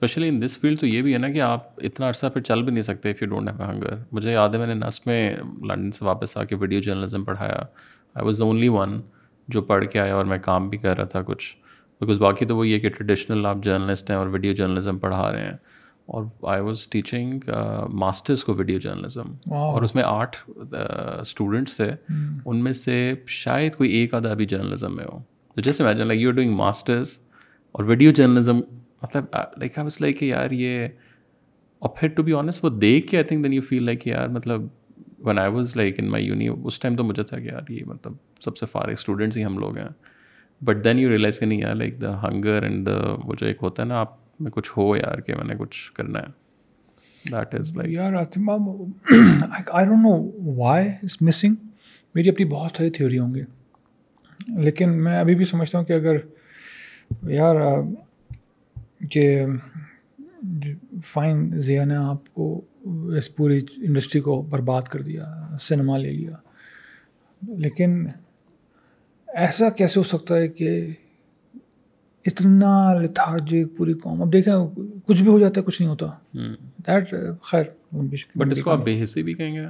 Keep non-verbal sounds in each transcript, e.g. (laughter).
Specially in this field तो ये भी है ना कि आप इतना अर्सा फिर चल भी नहीं सकते if you don't have hunger मुझे याद है मैंने नस्ट में लंदन से वापस आके वीडियो जर्नलिज्म पढ़ाया I was the only one जो पढ़ के आया और मैं काम भी कर रहा था कुछ बिकॉज बाकी तो वो ये कि ट्रेडिशनल आप जर्नलिस्ट हैं और वीडियो जर्नलिज्म पढ़ा रहे हैं और आई वॉज टीचिंग मास्टर्स को वीडियो जर्नलिज्म और उसमें आठ स्टूडेंट्स uh, थे hmm. उनमें से शायद कोई एक आधा अभी जर्नलिज्म में हो जैसे just imagine like you are doing masters और वीडियो जर्नलिज्म मतलब लाइक आई वाज लाइक यार ये और फिर टू बी ऑनेस्ट वो देख के I think then you feel like यार मतलब one I was like in my uni उस टाइम तो मुझे था कि यार ये मतलब सबसे फारे स्टूडेंट्स ही हम लोग हैं बट देन यू रियलाइज कि नहीं यार like the hunger and the वो जो एक होता है ना आप में कुछ हो यार कि मैंने कुछ करना है दैट इज़ लाइक यार आतिमा I don't know why is missing मेरी अपनी बहुत सारी थ्योरी होंगी लेकिन मैं अभी भी समझता हूँ कि अगर यार uh, कि फाइन ज़िया ने आपको इस पूरी इंडस्ट्री को बर्बाद कर दिया सिनेमा ले लिया लेकिन ऐसा कैसे हो सकता है कि इतना लिथार्जिक पूरी कॉम अब देखें कुछ भी हो जाता है कुछ नहीं होता दैट हम्म। खैर बट इसको आप बेहसी भी कहेंगे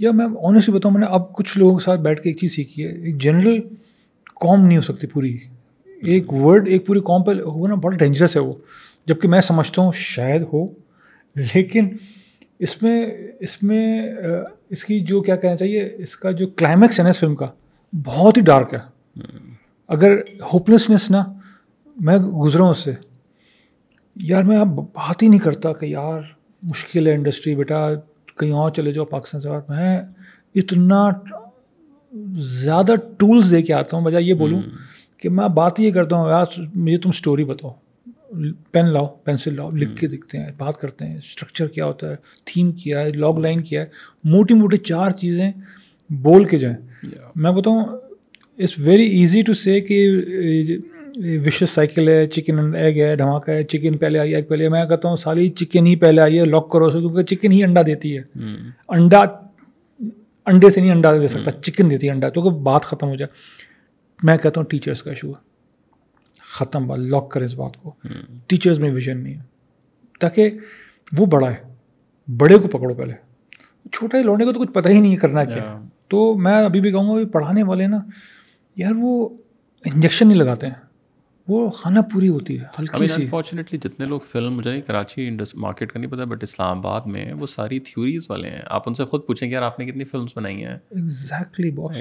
या मैं ऑनेस्टली बताऊँ मैंने अब कुछ लोगों के साथ बैठ के एक चीज़ सीखी है एक जनरल कॉम नहीं हो सकती पूरी एक वर्ड एक पूरी कॉम पर होगा ना बड़ा डेंजरस है वो जबकि मैं समझता हूँ शायद हो लेकिन इसमें इसमें इसकी जो क्या कहना चाहिए इसका जो क्लाइमैक्स है ना इस फिल्म का बहुत ही डार्क है अगर होपलेसनेस ना मैं गुजरा उससे यार मैं अब बात ही नहीं करता कि यार मुश्किल है इंडस्ट्री बेटा कहीं और चले जाओ पाकिस्तान से बाहर मैं इतना ज़्यादा टूल्स दे के आता हूँ बजाय ये बोलूँ hmm. कि मैं बात ये करता हूँ यार मुझे तुम स्टोरी बताओ पेन लाओ पेंसिल लाओ लिख के हम्म। दिखते हैं बात करते हैं स्ट्रक्चर क्या होता है थीम क्या है लॉग लाइन क्या है मोटी मोटी चार चीज़ें बोल के जाएँ yeah. मैं बताऊँ it's very easy to say कि विशेष साइकिल है चिकन एंड एग है धमाका है चिकन पहले आई एग पहले मैं कहता हूँ सारी चिकन ही पहले आई है लॉक करो उसे क्योंकि चिकन ही अंडा देती है हम्म। अंडा अंडे से नहीं अंडा दे सकता चिकन हम्म। देती है अंडा तो बात ख़त्म हो जाए मैं कहता हूँ टीचर्स का इशू है ख़त्म बात लॉक करें इस बात को टीचर्स हम्म। में विजन नहीं है ताकि वो बड़ा है बड़े को पकड़ो पहले छोटा ही लौटने को तो कुछ पता ही नहीं है करना क्या तो मैं अभी भी कहूँगा अभी पढ़ाने वाले ना यार वो इंजेक्शन नहीं लगाते हैं वो खाना पूरी होती है हल्की सी अनफॉर्चुनेटली जितने लोग फिल्म मुझे नहीं कराची मार्केट का नहीं पता बट इस्लामाबाद में वो सारी थ्योरीज वाले हैं आप उनसे खुद पूछें कि यार आपने कितनी फिल्म्स बनाई हैं एग्जैक्टली बॉस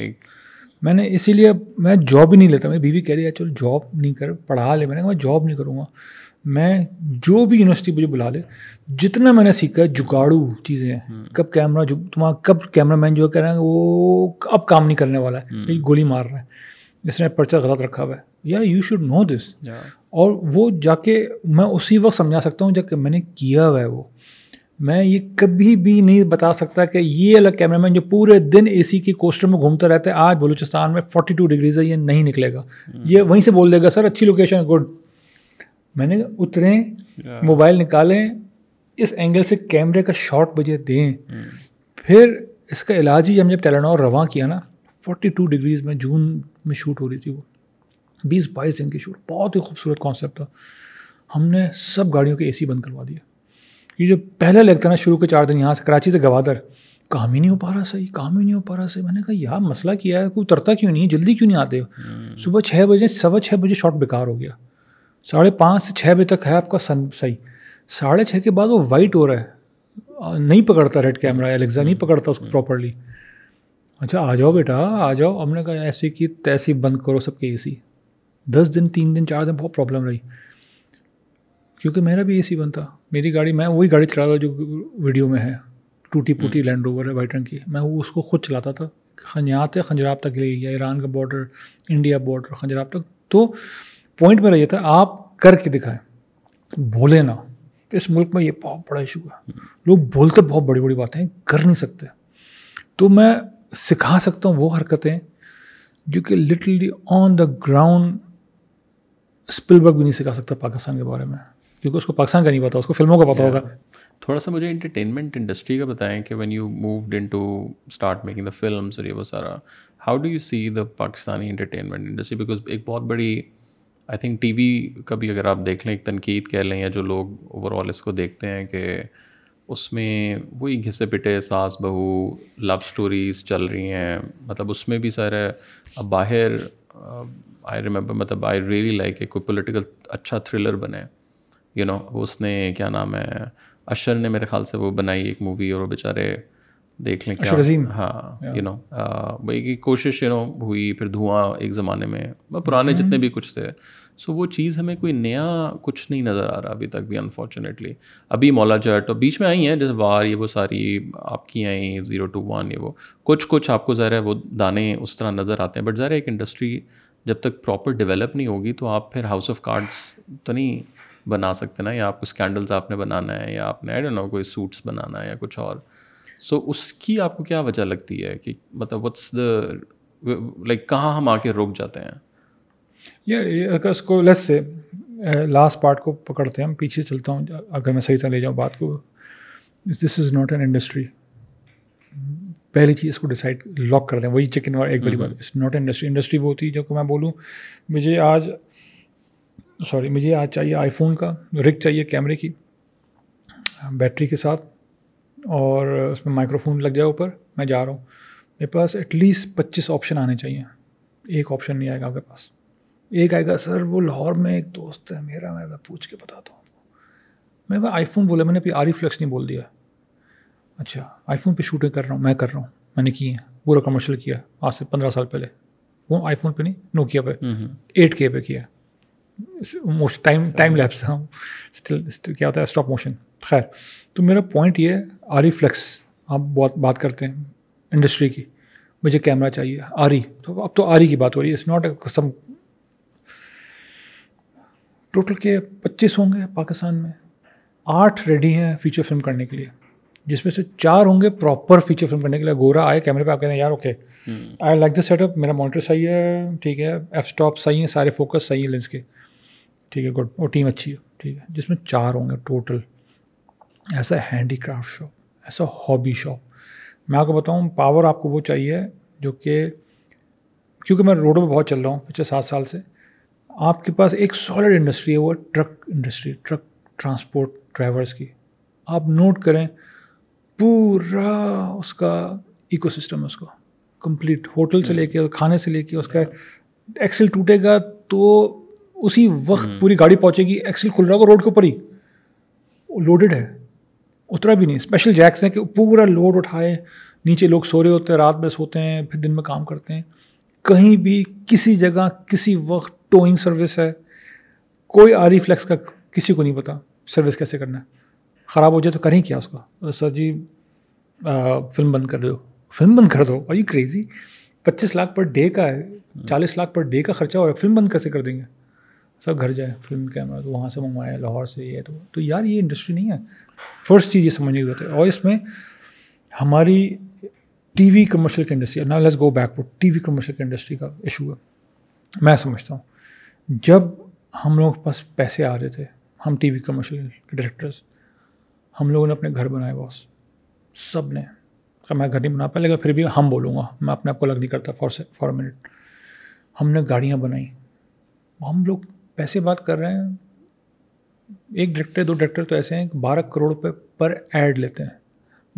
मैंने इसीलिए मैं जॉब ही नहीं लेता मेरी बीवी कह रही है चलो जॉब नहीं कर पढ़ा ले मैंने कहा मैं जॉब नहीं करूँगा मैं जो भी यूनिवर्सिटी मुझे बुला ले जितना मैंने सीखा है जुगाड़ू चीज़ें हैं हम्म। कब कैमरा जो तुम्हारा कब कैमरा मैन जो कह रहे हैं वो अब काम नहीं करने वाला है हम्म। गोली मार रहा है इसने पर्चा गलत रखा हुआ है या यू शुड नो दिस और वो जाके मैं उसी वक्त समझा सकता हूँ जब मैंने किया हुआ है वो मैं ये कभी भी नहीं बता सकता कि ये अलग कैमरामैन जो पूरे दिन एसी के कोस्टर में घूमते रहते हैं आज बलूचिस्तान में 42 डिग्रीज है ये नहीं निकलेगा hmm. ये वहीं से बोल देगा सर अच्छी लोकेशन है गुड मैंने उतरें मोबाइल निकालें इस एंगल से कैमरे का शॉट मुझे दें hmm. फिर इसका इलाज ही हम जब टेलानौर रवा किया ना 42 डिग्रीज में जून में शूट हो रही थी वो बीस बाईस दिन की शूट बहुत ही खूबसूरत कॉन्सेप्ट था हमने सब गाड़ियों के एसी बंद करवा दिया ये जो पहला लेग था ना शुरू के चार दिन यहाँ से कराची से गवादर काम ही नहीं हो पा रहा सही काम ही नहीं हो पा रहा सही मैंने कहा यार मसला किया है कोई उतरता क्यों नहीं है जल्दी क्यों नहीं आते हो हम्म। सुबह छः बजे सवा छः बजे शॉट बेकार हो गया साढ़े पाँच से छः बजे तक है आपका सन सही साढ़े छः के बाद वो वाइट हो रहा है नहीं पकड़ता रेड कैमरा एलेक्सा नहीं हम्म। पकड़ता उसको प्रॉपरली हम्म। अच्छा आ जाओ बेटा आ जाओ हमने कहा ऐसे कि तैसी बंद करो सबके ए सी दस दिन तीन दिन चार दिन बहुत प्रॉब्लम रही क्योंकि मेरा भी ए सी बनता मेरी गाड़ी मैं वही गाड़ी चला था जो वीडियो में है टूटी फूटी लैंड ओवर है वाइट रंग की मैं वो उसको खुद चलाता था खंजात से खंजराब तक ले गया ईरान का बॉर्डर इंडिया बॉर्डर खंजराब तक तो पॉइंट मेरा ये था आप करके दिखाएं बोले ना इस मुल्क में ये बहुत बड़ा इशू है हम्म। लोग बोलते बहुत बड़ी बड़ी बातें कर नहीं सकते तो मैं सिखा सकता हूँ वो हरकतें जो कि literally on the ground Spielberg भी नहीं सिखा सकता पाकिस्तान के बारे में क्योंकि उसको पाकिस्तान का नहीं पता उसको फिल्मों का पता yeah. होगा थोड़ा सा मुझे इंटरटेनमेंट इंडस्ट्री का बताएं कि when you moved into start making the films और ये वो सारा how do you see the Pakistani entertainment industry because एक बहुत बड़ी आई थिंक टी का भी अगर आप देख लें एक तनकीद कह लें या जो लोग ओवरऑल इसको देखते हैं कि उसमें वही घिसे पिटे सास बहू लव स्टोरीज चल रही हैं मतलब उसमें भी सारे अब बाहर आई रिमेंबर मतलब आई रियली लाइक एक कोई पोलिटिकल अच्छा थ्रिलर बने यू you नो know, उसने क्या नाम है अशर ने मेरे ख्याल से वो बनाई एक मूवी और वो बेचारे देख लें क्या हाँ यू नो भाई की कोशिश यू you नो know, हुई फिर धुआं एक ज़माने में पुराने mm-hmm. जितने भी कुछ थे सो वो चीज़ हमें कोई नया कुछ नहीं नज़र आ रहा अभी तक भी अनफॉर्चुनेटली अभी मौला जट और बीच में आई हैं जैसे वार ये वो सारी आपकी आई ज़ीरो टू वन ये वो कुछ कुछ आपको ज़रा वो दाने उस तरह नज़र आते हैं बट ज़रा एक इंडस्ट्री जब तक प्रॉपर डेवलप नहीं होगी तो आप फिर हाउस ऑफ कार्ड्स तो नहीं बना सकते ना या आपको स्कैंडल्स आपने बनाना है या आपने आई डोंट नो कोई सूट्स बनाना है या कुछ और सो so, उसकी आपको क्या वजह लगती है कि मतलब व्हाट्स द लाइक कहाँ हम आके रुक जाते हैं ये अगर उसको लेस से लास्ट पार्ट को पकड़ते हैं हम पीछे चलता हूँ अगर मैं सही से ले जाऊँ बात को this is not an industry पहली चीज़ इसको डिसाइड लॉक कर दें वही चिकन और एक बड़ी हम्म, बात इट्स नॉट इंडस्ट्री इंडस्ट्री वो होती है जो मैं बोलूँ मुझे आज सॉरी मुझे आज चाहिए आईफोन का रिक चाहिए कैमरे की बैटरी के साथ और उसमें माइक्रोफोन लग जाए ऊपर मैं जा रहा हूँ मेरे पास एटलीस्ट पच्चीस ऑप्शन आने चाहिए एक ऑप्शन नहीं आएगा आपके पास एक आएगा सर वो लाहौर में एक दोस्त है मेरा मैं पूछ के बताता हूँ आपको मैंने आईफोन बोला मैंने अभी आरी फ्लैक्स नहीं बोल दिया अच्छा आईफोन पे शूटिंग कर रहा हूँ मैं कर रहा हूँ मैंने की है पूरा कमर्शियल किया आज से पंद्रह साल पहले वो आईफोन पे नहीं नोकिया पे एट हम्म, के हम्म। पे किया मोशन टाइम टाइम लैप्स हाँ स्टिल स्टिल क्या होता है स्टॉप मोशन खैर तो मेरा पॉइंट ये है आरी फ्लेक्स आप बहुत बात करते हैं इंडस्ट्री की मुझे कैमरा चाहिए आरी तो अब तो आरी की बात हो रही है इट्स नॉट कस्टम टोटल के 25 होंगे पाकिस्तान में आठ रेडी हैं फीचर फिल्म करने के लिए जिसमें से चार होंगे प्रॉपर फीचर फिल्म करने के लिए गोरा आए कैमरे पे आप कहते हैं यार okay I like the setup मेरा मॉनिटर सही है ठीक है एफ स्टॉप सही है सारे फोकस सही है लेंस के ठीक है गुड और टीम अच्छी है ठीक है जिसमें चार होंगे टोटल ऐसा हैंडी क्राफ्ट शॉप ऐसा हॉबी शॉप मैं आपको बताऊँ पावर आपको वो चाहिए जो कि क्योंकि मैं रोडों पर बहुत चल रहा हूँ पिछले सात साल से आपके पास एक सॉलिड इंडस्ट्री है वो truck industry truck transport drivers की आप नोट करें पूरा उसका इकोसिस्टम है उसका कंप्लीट होटल से हम्म। लेके खाने से लेके उसका एक्सेल टूटेगा तो उसी वक्त हम्म। पूरी गाड़ी पहुंचेगी एक्सल खुल रहा होगा रोड के ऊपर ही लोडेड है उतरा भी नहीं स्पेशल जैक्स हैं कि पूरा लोड उठाए नीचे लोग सो रहे होते हैं रात में सोते हैं फिर दिन में काम करते हैं कहीं भी किसी जगह किसी वक्त टोइंग सर्विस है कोई आ फ्लेक्स का किसी को नहीं पता सर्विस कैसे करना है ख़राब हो जाए तो करें क्या उसका सर जी आ, फिल्म बंद कर दो फिल्म बंद कर दो और ये क्रेज़ी पच्चीस लाख पर डे का है हम्म। चालीस लाख पर डे का खर्चा हो रहा है फिल्म बंद कैसे कर देंगे सब घर जाए फिल्म कैमरा तो वहाँ से मंगवाएं लाहौर से ये तो तो यार ये इंडस्ट्री नहीं है फर्स्ट चीज़ ये समझने की जरूरत है और इसमें हमारी टी वी कमर्शियल की इंडस्ट्री ना let's go backward V commercial की इंडस्ट्री का इशू है मैं समझता हूँ जब हम लोगों के पास पैसे आ रहे थे हम वी कमर्शल के डायरेक्टर्स हम लोगों ने अपने घर बनाए बॉस सब ने मैं घर नहीं बना पाया लेकिन फिर भी हम बोलूँगा मैं अपने आप को अलग नहीं करता फॉर फॉर मिनट हमने गाड़ियाँ बनाई हम लोग पैसे बात कर रहे हैं एक डायरेक्टर दो डायरेक्टर तो ऐसे हैं कि बारह करोड़ रुपये पर एड लेते हैं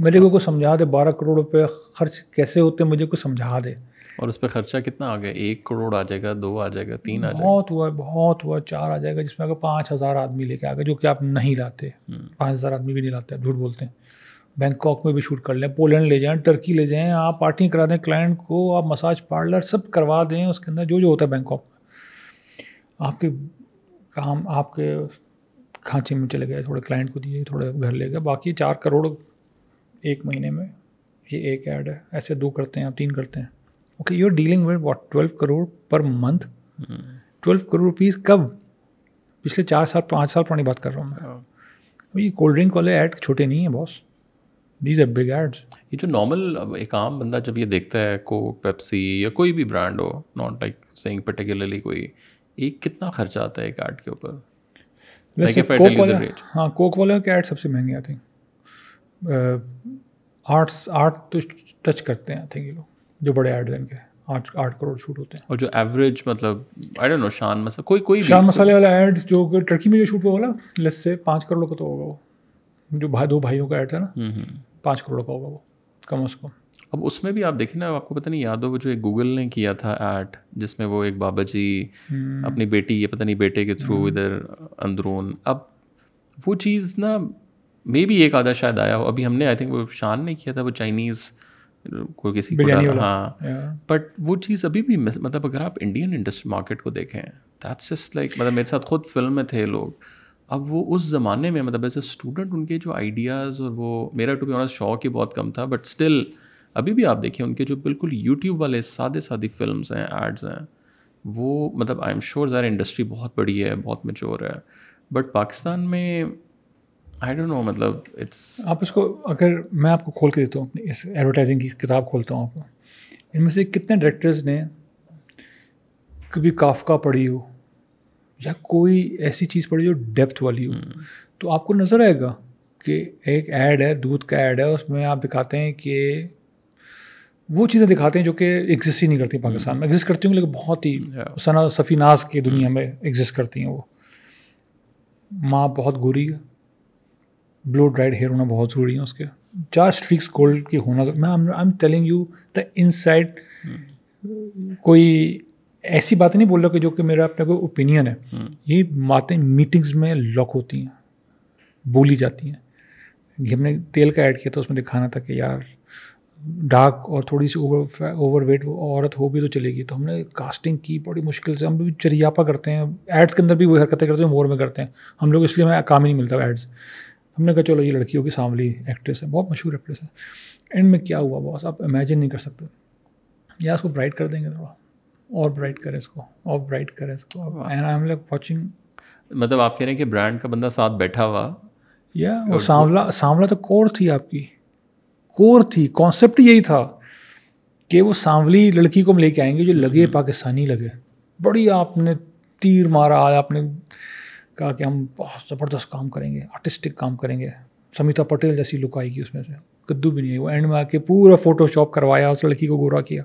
मेरे को समझा दे बारह करोड़ रुपये खर्च कैसे होते हैं मुझे को समझा दे और उस पर खर्चा कितना आ गया एक करोड़ आ जाएगा दो आ जाएगा तीन आ जाएगा बहुत हुआ बहुत हुआ चार आ जाएगा जिसमें अगर पाँच हज़ार आदमी लेके आ गए जो कि आप नहीं लाते हम्म। पाँच हज़ार आदमी भी नहीं लाते झूठ बोलते हैं बैंकॉक में भी शूट कर लें पोलैंड ले जाएं टर्की ले जाएं आप पार्टी करा दें क्लाइंट को आप मसाज पार्लर सब करवा दें उसके अंदर जो जो होता है बैंकॉक आपके काम आपके खांचे में चले गए थोड़े क्लाइंट को दिए थोड़ा घर ले गए बाकी चार करोड़ एक महीने में ये एक ऐड है ऐसे दो करते हैं आप तीन करते हैं okay you are dealing with what twelve crore per month twelve crore rupees कब पिछले चार साल पाँच साल पुरानी बात कर रहा हूँ मैं हाँ। ये कोल्ड ड्रिंक वाले ऐड छोटे नहीं हैं boss these are big ads ये जो नॉर्मल एक आम बंदा जब ये देखता है कोक पेप्सी या कोई भी ब्रांड हो नॉट लाइक सेइंग पर्टिकुलरली कोई एक कितना खर्चा आता है एक आर्ट के ऊपर वैसे कोक वाला हाँ कोक वाले के ऐड सबसे महंगे आते हैं आठ आठ तो टच करते हैं थे ये लोग जो बड़े ऐड के आठ आठ करोड़ शूट होते हैं और जो एवरेज मतलब आई डोंट नो शान मसाला कोई कोई शान मसाले वाला ऐड जो टर्की में जो शूट हुआ वाला लेस से पाँच करोड़ का तो होगा वो जो भाई दो भाइयों का ऐड था ना हम्म, हम्म। पाँच करोड़ का होगा वो कम अज़ कम अब उसमें भी आप देखें ना आपको पता नहीं याद हो जो एक गूगल ने किया था एट जिसमें वो एक बाबा जी हम्म। अपनी बेटी ये पता नहीं बेटे के थ्रू हम्म। इधर अंदरून अब वो चीज़ ना मे भी एक आधा शायद आया हो अभी हमने आई थिंक वो शान ने किया था वो चाइनीज़ कोई किसी को हाँ बट वो चीज़ अभी भी मतलब अगर आप इंडियन इंडस्ट्री मार्केट को देखें दैट्स जस्ट लाइक मतलब मेरे साथ खुद फिल्म में थे लोग अब वो उस ज़माने में मतलब एज अ स्टूडेंट उनके जो आइडियाज़ और वो मेरा टू बी ऑनेस्ट शौक ही बहुत कम था बट स्टिल अभी भी आप देखिए उनके जो बिल्कुल यूट्यूब वाले सादे सादी फिल्म हैं एड्स हैं वो मतलब आई एम श्योर ज़ाहिर इंडस्ट्री बहुत बड़ी है बहुत मेच्योर है बट पाकिस्तान में आई डोंट नो मतलब इट्स आप इसको अगर मैं आपको खोल के देता हूँ अपनी इस एडवर्टाइजिंग की किताब खोलता हूँ आपको इनमें से कितने डायरेक्टर्स ने कभी काफका पढ़ी हो या कोई ऐसी चीज़ पढ़ी हो डेप्थ वाली हो हम्म। तो आपको नज़र आएगा कि एक ऐड है दूध का ऐड है उसमें आप दिखाते हैं कि वो चीज़ें दिखाते हैं जो कि एग्जिस्ट ही नहीं करती पाकिस्तान में एग्जिस्ट हम्म। करती होंगी लेकिन बहुत ही सना सफ़ीनाज की दुनिया हम्म। में एग्जिस्ट करती हैं वो माँ बहुत गोरी है ब्लू ड्राइड हेयर होना बहुत ज़रूरी है उसके चार स्ट्रिक्स गोल्ड की होना तो- मैं I am telling you the inside कोई ऐसी बात नहीं बोल रहा कि जो कि मेरा अपना कोई ओपिनियन है हम्म। ये बातें मीटिंग्स में लॉक होती हैं बोली जाती हैं हमने तेल का ऐड किया था उसमें दिखाना था कि यार डार्क और थोड़ी सी ओवर ओवर वेट औरत हो भी तो चलेगी तो हमने कास्टिंग की बड़ी मुश्किल से हम भी चरियापा करते हैं एड्स के अंदर भी वही हरकतें करते हैं मोर में करते हैं हम लोग इसलिए हमें काम ही नहीं मिलता एड्स हमने कहा चलो ये लड़की होगी सांवली एक्ट्रेस है बहुत मशहूर एक्ट्रेस है एंड में क्या हुआ बॉस आप इमेजिन नहीं कर सकते या इसको ब्राइट कर देंगे थोड़ा और ब्राइट करें इसको और ब्राइट करें इसको and I am like watching मतलब आप कह रहे हैं कि ब्रांड का बंदा साथ बैठा हुआ या और सांवला सांवला तो कोर थी आपकी कोर थी कॉन्सेप्ट यही था कि वो सांवली लड़की को हम लेके आएंगे जो लगे हम्म। पाकिस्तानी लगे बड़ी आपने तीर मारा आपने कहा कि हम बहुत ज़बरदस्त काम करेंगे आर्टिस्टिक काम करेंगे समिता पटेल जैसी लुक आएगी उसमें से कद्दू भी नहीं है वो एंड में आके पूरा फोटोशॉप करवाया उस लड़की को गोरा किया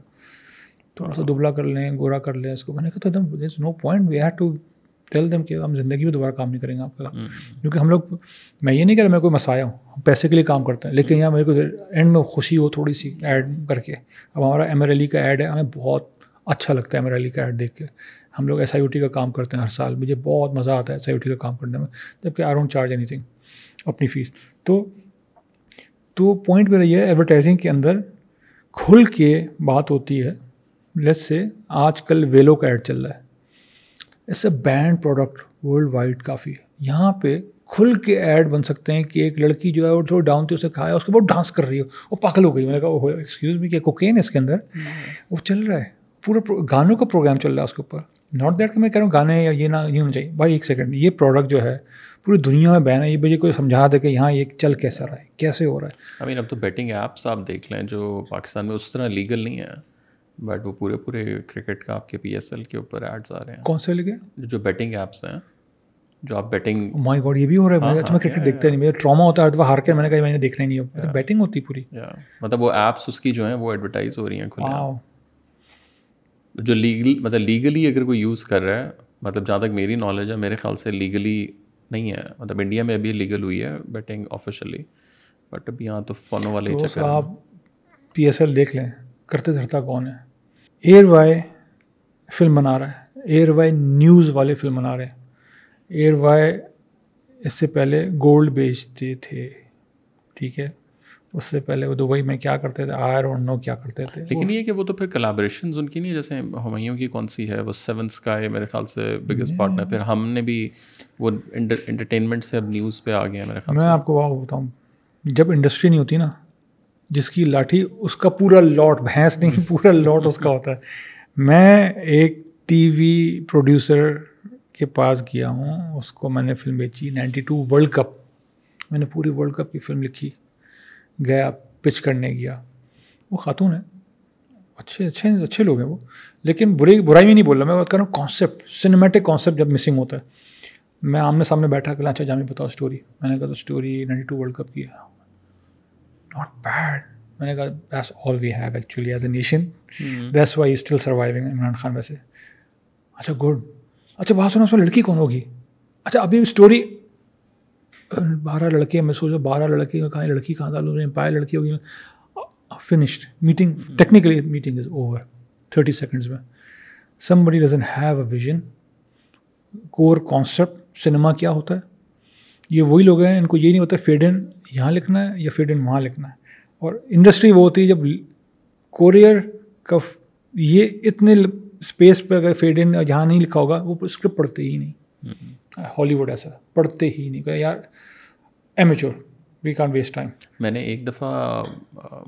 थोड़ा सा दुबला कर लें गोरा कर लें इसको मैंने कहा तो एकदम is no point we have to tell them कि हम जिंदगी में दोबारा काम नहीं करेंगे आपके काम हम्म। क्योंकि हम लोग मैं ये नहीं कह रहा मैं कोई मसाया हूँ हम पैसे के लिए काम करते हैं लेकिन हम्म। यहाँ मेरे को एंड में खुशी हो थोड़ी सी ऐड करके अब हमारा एम e का ऐड है हमें बहुत अच्छा लगता है एम e का ऐड देख के हम लोग एस का काम करते हैं हर साल मुझे बहुत मज़ा आता है एस का काम करने में जबकि आई डोंट चार्ज एनीथिंग अपनी फ़ीस तो तो पॉइंट मेरा ये है एडवर्टाइजिंग के अंदर खुल के बात होती है लेस से आजकल वेलो का ऐड चल रहा है इससे बैंड प्रोडक्ट वर्ल्ड वाइड काफ़ी है यहाँ पे खुल के ऐड बन सकते हैं कि एक लड़की जो है वो थोड़ी डाउन थी उसे खाया उसके बहुत डांस कर रही हो वो पागल हो गई मैंने कहा वो एक्सक्यूज़ मी क्या कोकेन है इसके अंदर हम्म। वो चल रहा है पूरा गानों का प्रोग्राम चल रहा है उसके ऊपर नॉट दैट कि मैं कह रहा हूँ गाने या ये ना ये होना चाहिए भाई एक सेकंड ये प्रोडक्ट जो है पूरी दुनिया में बैन है ये मुझे कोई समझा दे कि यहाँ ये चल कैसा रहा है कैसे हो रहा है आई I मीन mean, अब तो बैटिंग ऐप्स आप देख लें जो पाकिस्तान में उस तरह लीगल नहीं है बट वो पूरे पूरे क्रिकेट का आपके पी के ऊपर एड्स आ रहे हैं कौन से लिखे जो बेटिंग ऐप्स हैं जो आप बैटिंग माय गॉड ये भी हो रहा है हाँ, अच्छा मैं क्रिकेट हाँ, देखता नहीं मेरा ट्रॉमा होता है हार के मैंने कहा मैंने देखना नहीं होता तो बैटिंग होती पूरी मतलब वो ऐप्स उसकी जो है वो एडवर्टाइज हो रही हैं खुद जो लीगल मतलब लीगली अगर कोई यूज़ कर रहा है मतलब जहाँ तक मेरी नॉलेज है मेरे ख्याल से लीगली नहीं है मतलब इंडिया में अभी लीगल हुई है बैटिंग ऑफिशियली बट अभी यहाँ तो फोनो वाले ही तो चक्कर आप पी देख लें करते धरता कौन है एयर वाई फिल्म बना रहा है एयर वाई न्यूज़ वाले फिल्म बना रहे हैं एयर वाई इससे पहले गोल्ड बेचते थे ठीक है उससे पहले वो दुबई में क्या करते थे आयर और नो क्या करते थे लेकिन ये कि वो तो फिर कलाब्रेशन उनकी नहीं जैसे हमायों की कौन सी है वो सेवन स्काई मेरे ख्याल से बिगेस्ट पार्टनर फिर हमने भी वो इंटरटेनमेंट से अब न्यूज़ पे आ गया मेरे ख्याल मैं से आपको वाह बताऊँ जब इंडस्ट्री नहीं होती ना जिसकी लाठी उसका पूरा लॉट भैंस नहीं (laughs) पूरा लॉट उसका होता है मैं एक टीवी प्रोड्यूसर के पास गया हूँ उसको मैंने फिल्म बेची 92 वर्ल्ड कप मैंने पूरी वर्ल्ड कप की फिल्म लिखी गया पिच करने गया वो खातून है अच्छे अच्छे अच्छे लोग हैं वो लेकिन बुरे बुराई में नहीं बोल रहा मैं बात कर रहा हूँ कॉन्सेप्ट सिनेमेटिक कॉन्सेप्ट जब मिसिंग होता है मैं आमने सामने बैठा कर अच्छा जामी बताओ स्टोरी मैंने कहा तो story ninety two world cup की है नॉट बैड मैंने कहा that's all we have actually as a nation that's why still surviving Imran Khan वैसे अच्छा गुड अच्छा बात सुना उसमें लड़की कौन होगी अच्छा अभी स्टोरी बारह लड़के मैं सोचो बारह लड़के कहा लड़की कहाँ डाल पाए लड़की होगी finished meeting technically meeting is over thirty seconds में somebody doesn't have a vision core concept cinema क्या होता है ये वही लोग हैं इनको ये नहीं होता फेड इन यहाँ लिखना है या फेड इन वहाँ लिखना है और इंडस्ट्री वो होती है जब कोरियर का ये इतने स्पेस पे अगर फेड इन जहाँ नहीं लिखा होगा वो स्क्रिप्ट पढ़ते ही नहीं हम्म। हॉलीवुड ऐसा पढ़ते ही नहीं कहा यार amateur we can waste time मैंने एक दफ़ा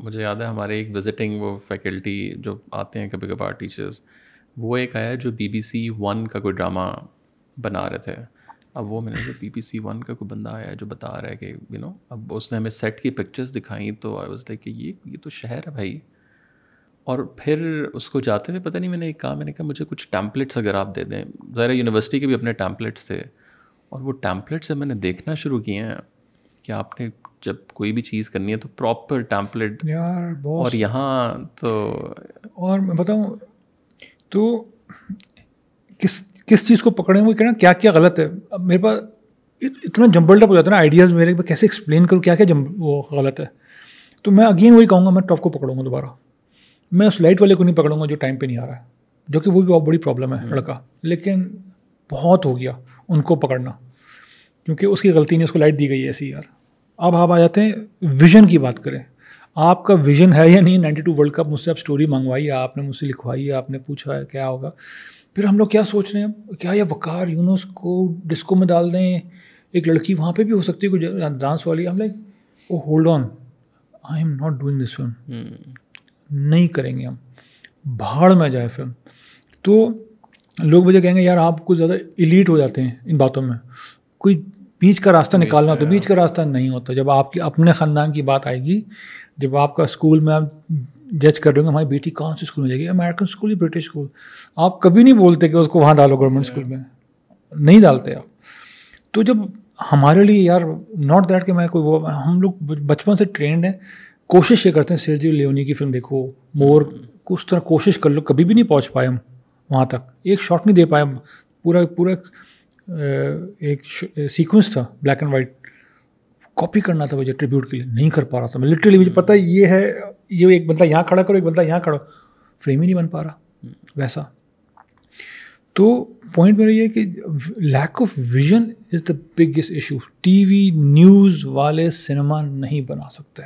मुझे याद है हमारे एक विजिटिंग वो फैकल्टी जो आते हैं कभी कभार टीचर्स वो एक आया जो बीबीसी वन का कोई ड्रामा बना रहे थे अब वो मैंने पी पी सी वन का कोई बंदा आया जो बता रहा है कि यू नो अब उसने हमें सेट की पिक्चर्स दिखाई तो आई वॉज लाइक ये ये तो शहर है भाई और फिर उसको जाते हुए पता नहीं मैंने एक कहा मैंने कहा मुझे कुछ टैम्पलेट्स अगर आप दे दें ज़रा यूनिवर्सिटी के भी अपने टैम्पलेट्स थे और वो टैम्पलेट्स से मैंने देखना शुरू किए हैं कि आपने जब कोई भी चीज़ करनी है तो प्रॉपर टैम्पलेट यार और यहाँ तो और मैं बताऊँ तो किस किस चीज़ को पकड़े वो कहना क्या क्या गलत है अब मेरे पास इतना जम्बल डप हो जाता है ना आइडियाज़ मेरे मैं कैसे एक्सप्लेन करूँ क्या क्या जम वो गलत है तो मैं अगेन वही कहूँगा मैं टॉप को पकड़ूंगा दोबारा मैं उस लाइट वाले को नहीं पकड़ूंगा जो टाइम पर नहीं आ रहा है जो कि वो भी बहुत बड़ी प्रॉब्लम है हम्म। लड़का लेकिन बहुत हो गया उनको पकड़ना क्योंकि उसकी गलती नहीं उसको लाइट दी गई है ऐसी यार अब आप आ जाते हैं विजन की बात करें आपका विजन है या नहीं 92 वर्ल्ड कप मुझसे आप स्टोरी मंगवाई आपने मुझसे लिखवाई आपने पूछा है क्या होगा फिर हम लोग क्या सोच रहे हैं क्या यह वकार यूनुस को डिस्को में डाल दें एक लड़की वहाँ पे भी हो सकती है कुछ डांस वाली हम like oh hold on I am not doing this film नहीं करेंगे हम भाड़ में जाए फिल्म तो लोग मुझे कहेंगे यार आप कुछ ज़्यादा इलीट हो जाते हैं इन बातों में कोई बीच का रास्ता निकालना होता हाँ। बीच का रास्ता नहीं होता जब आपके अपने ख़ानदान की बात आएगी जब आपका स्कूल में आप जज कर रहे होंगे हमारी बेटी कौन से स्कूल में जाएगी अमेरिकन स्कूल या ब्रिटिश स्कूल आप कभी नहीं बोलते कि उसको वहाँ डालो गवर्नमेंट स्कूल में नहीं डालते आप तो जब हमारे लिए यार नॉट दैट कि मैं कोई वो हम लोग बचपन से ट्रेंड हैं कोशिश ये करते हैं सेरजी लियोनी की फिल्म देखो मोर उस तरह कोशिश कर लो कभी भी नहीं पहुँच पाए हम वहाँ तक एक शॉट नहीं दे पाए हम पूरा पूरा एक सीक्वेंस था ब्लैक एंड वाइट कॉपी करना था मुझे ट्रिब्यूट के लिए नहीं कर पा रहा था मैं लिटरली मुझे hmm. पता है ये है ये एक बंदा यहाँ खड़ा करो एक बंदा यहाँ खड़ा फ्रेम ही नहीं बन पा रहा वैसा तो पॉइंट मेरा ये है कि lack of vision is the biggest issue TV news वाले सिनेमा नहीं बना सकते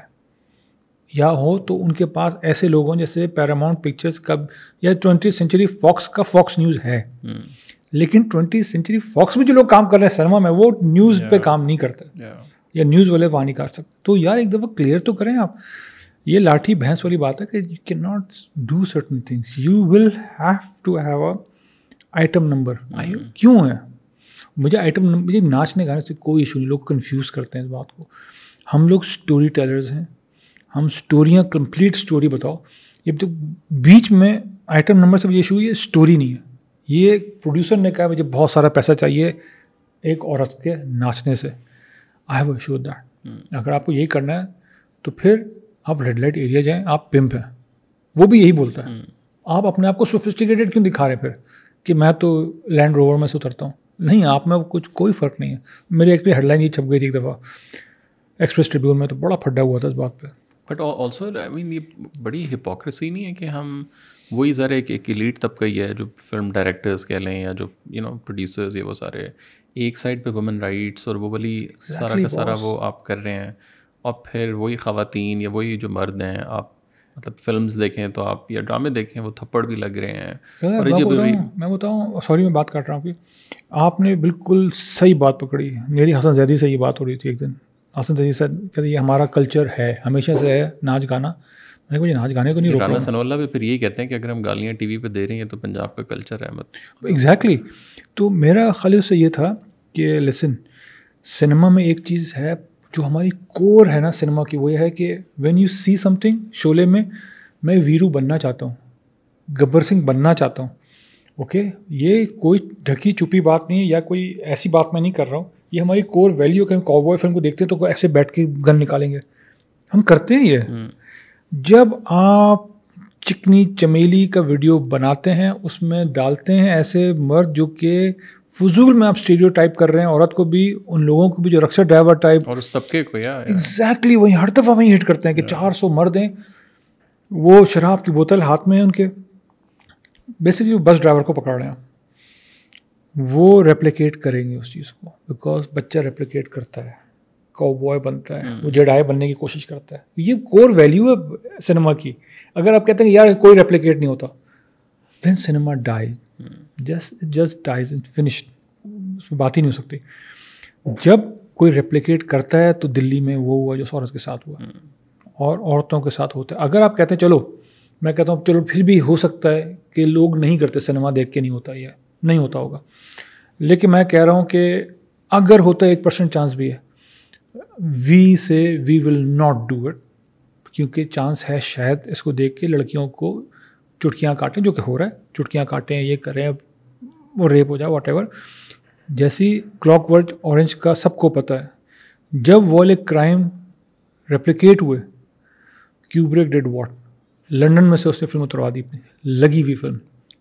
या हो तो उनके पास ऐसे लोग हों जैसे पैरामाउंट पिक्चर्स का या ट्वेंटी सेंचुरी फॉक्स का फॉक्स न्यूज़ है hmm. लेकिन ट्वेंटी सेंचुरी फॉक्स में जो लोग काम कर रहे हैं सिनेमा में वो न्यूज़ yeah. पे काम नहीं करते yeah. या न्यूज़ वाले वहाँ नहीं कर सकते तो यार एक दफ़ा क्लियर तो करें आप ये लाठी भैंस वाली बात है कि you can not do certain things you will have to have a item number क्यों है मुझे आइटम मुझे नाचने गाने से कोई इशू नहीं लोग कन्फ्यूज़ करते हैं इस बात को हम लोग स्टोरी टेलर्स हैं हम स्टोरियाँ कंप्लीट स्टोरी बताओ ये तो बीच में आइटम नंबर से मुझे इशू ये स्टोरी नहीं है ये प्रोड्यूसर ने कहा मुझे बहुत सारा पैसा चाहिए एक औरत के नाचने से आई हैव इशू दैट अगर आपको यही करना है तो फिर आप रेड लाइट एरिया जाएं आप पिम्प हैं वो भी यही बोलता है हम्म। आप अपने आप को सोफिस्टिकेटेड क्यों दिखा रहे हैं फिर कि मैं तो लैंड रोवर में से उतरता हूँ नहीं आप में कुछ कोई फ़र्क नहीं है मेरी एक्चुअली हेडलाइन ये छप गई थी एक दफ़ा एक्सप्रेस ट्रिब्यून में तो बड़ा फड्डा हुआ था इस बात पर बट ऑल्सो आई मीन ये बड़ी हिपोक्रेसी नहीं है कि हम वही ज़रा एक एक तबका ही है जो फिल्म डायरेक्टर्स कह लें या जो यू नो प्रोड्यूसर्स ये वो सारे एक साइड पे वुमेन राइट्स और वो वाली exactly सारा का सारा वो आप कर रहे हैं और फिर वही ख़वान या वही जो मर्द हैं आप मतलब फिल्म्स देखें तो आप या ड्रामे देखें वो थप्पड़ भी लग रहे हैं और मैं बताऊँ सॉरी मैं बात काट रहा हूँ कि आपने बिल्कुल सही बात पकड़ी मेरी हसन जैदी से ये बात हो रही थी एक दिन हसन जैदी सर कहते ये हमारा कल्चर है हमेशा से है नाच गाना मैंने मुझे नाच गाने को नहीं राना सनोल्ला भी फिर यही कहते हैं कि अगर हम गालियाँ टी वी दे रही हैं तो पंजाब का कल्चर है मत एग्जैक्टली तो मेरा ख्याल से ये था कि लेसन सिनेमा में एक चीज़ है जो हमारी कोर है ना सिनेमा की वो ये है कि when you see something Sholay में मैं वीरू बनना चाहता हूँ गब्बर सिंह बनना चाहता हूँ ओके ये कोई ढकी छुपी बात नहीं है या कोई ऐसी बात मैं नहीं कर रहा हूँ ये हमारी कोर वैल्यू है हम कॉबॉय फिल्म को देखते हैं तो ऐसे बैठ के गन निकालेंगे हम करते हैं ये hmm. जब आप चिकनी चमेली का वीडियो बनाते हैं उसमें डालते हैं ऐसे मर्द जो कि फजूल में आप स्टीरियो टाइप कर रहे हैं औरत को भी उन लोगों को भी जो रक्षा ड्राइवर टाइप और उस तबके को यार एग्जैक्टली वही हर दफ़ा वहीं हिट करते हैं कि चार सौ मर्द हैं वो शराब की बोतल हाथ में है उनके बेसिकली वो बस ड्राइवर को पकड़ रहे हैं वो रेप्लिकेट करेंगे उस चीज़ को बिकॉज बच्चा रेप्लिकेट करता है बॉय बनता है hmm। वो जडाए बनने की कोशिश करता है ये कोर वैल्यू है सिनेमा की अगर आप कहते हैं यार कोई रेप्लिकेट नहीं होता then cinema dies just just dies in finish उसमें बात ही नहीं हो सकती जब कोई रेप्लिकेट करता है तो दिल्ली में वो हुआ जो सौरस के साथ हुआ हम्म। और औरतों के साथ होता है अगर आप कहते हैं चलो मैं कहता हूँ चलो फिर भी हो सकता है कि लोग नहीं करते सिनेमा देख के नहीं होता या नहीं होता होगा लेकिन मैं कह रहा हूँ कि अगर होता है एक परसेंट चांस भी है we say we will not do it क्योंकि चांस है शायद इसको देख के लड़कियों को चुटकियाँ काटें जो कि हो रहा है चुटकियाँ काटें ये करें अब वो रेप हो जाए वॉट एवर जैसी क्लॉक वर्च ऑरेंज का सबको पता है जब वॉल एक क्राइम रेप्लिकेट हुए क्यूब्रेक डेड वॉट लंडन में से उसने फिल्म उतरवा दी लगी हुई film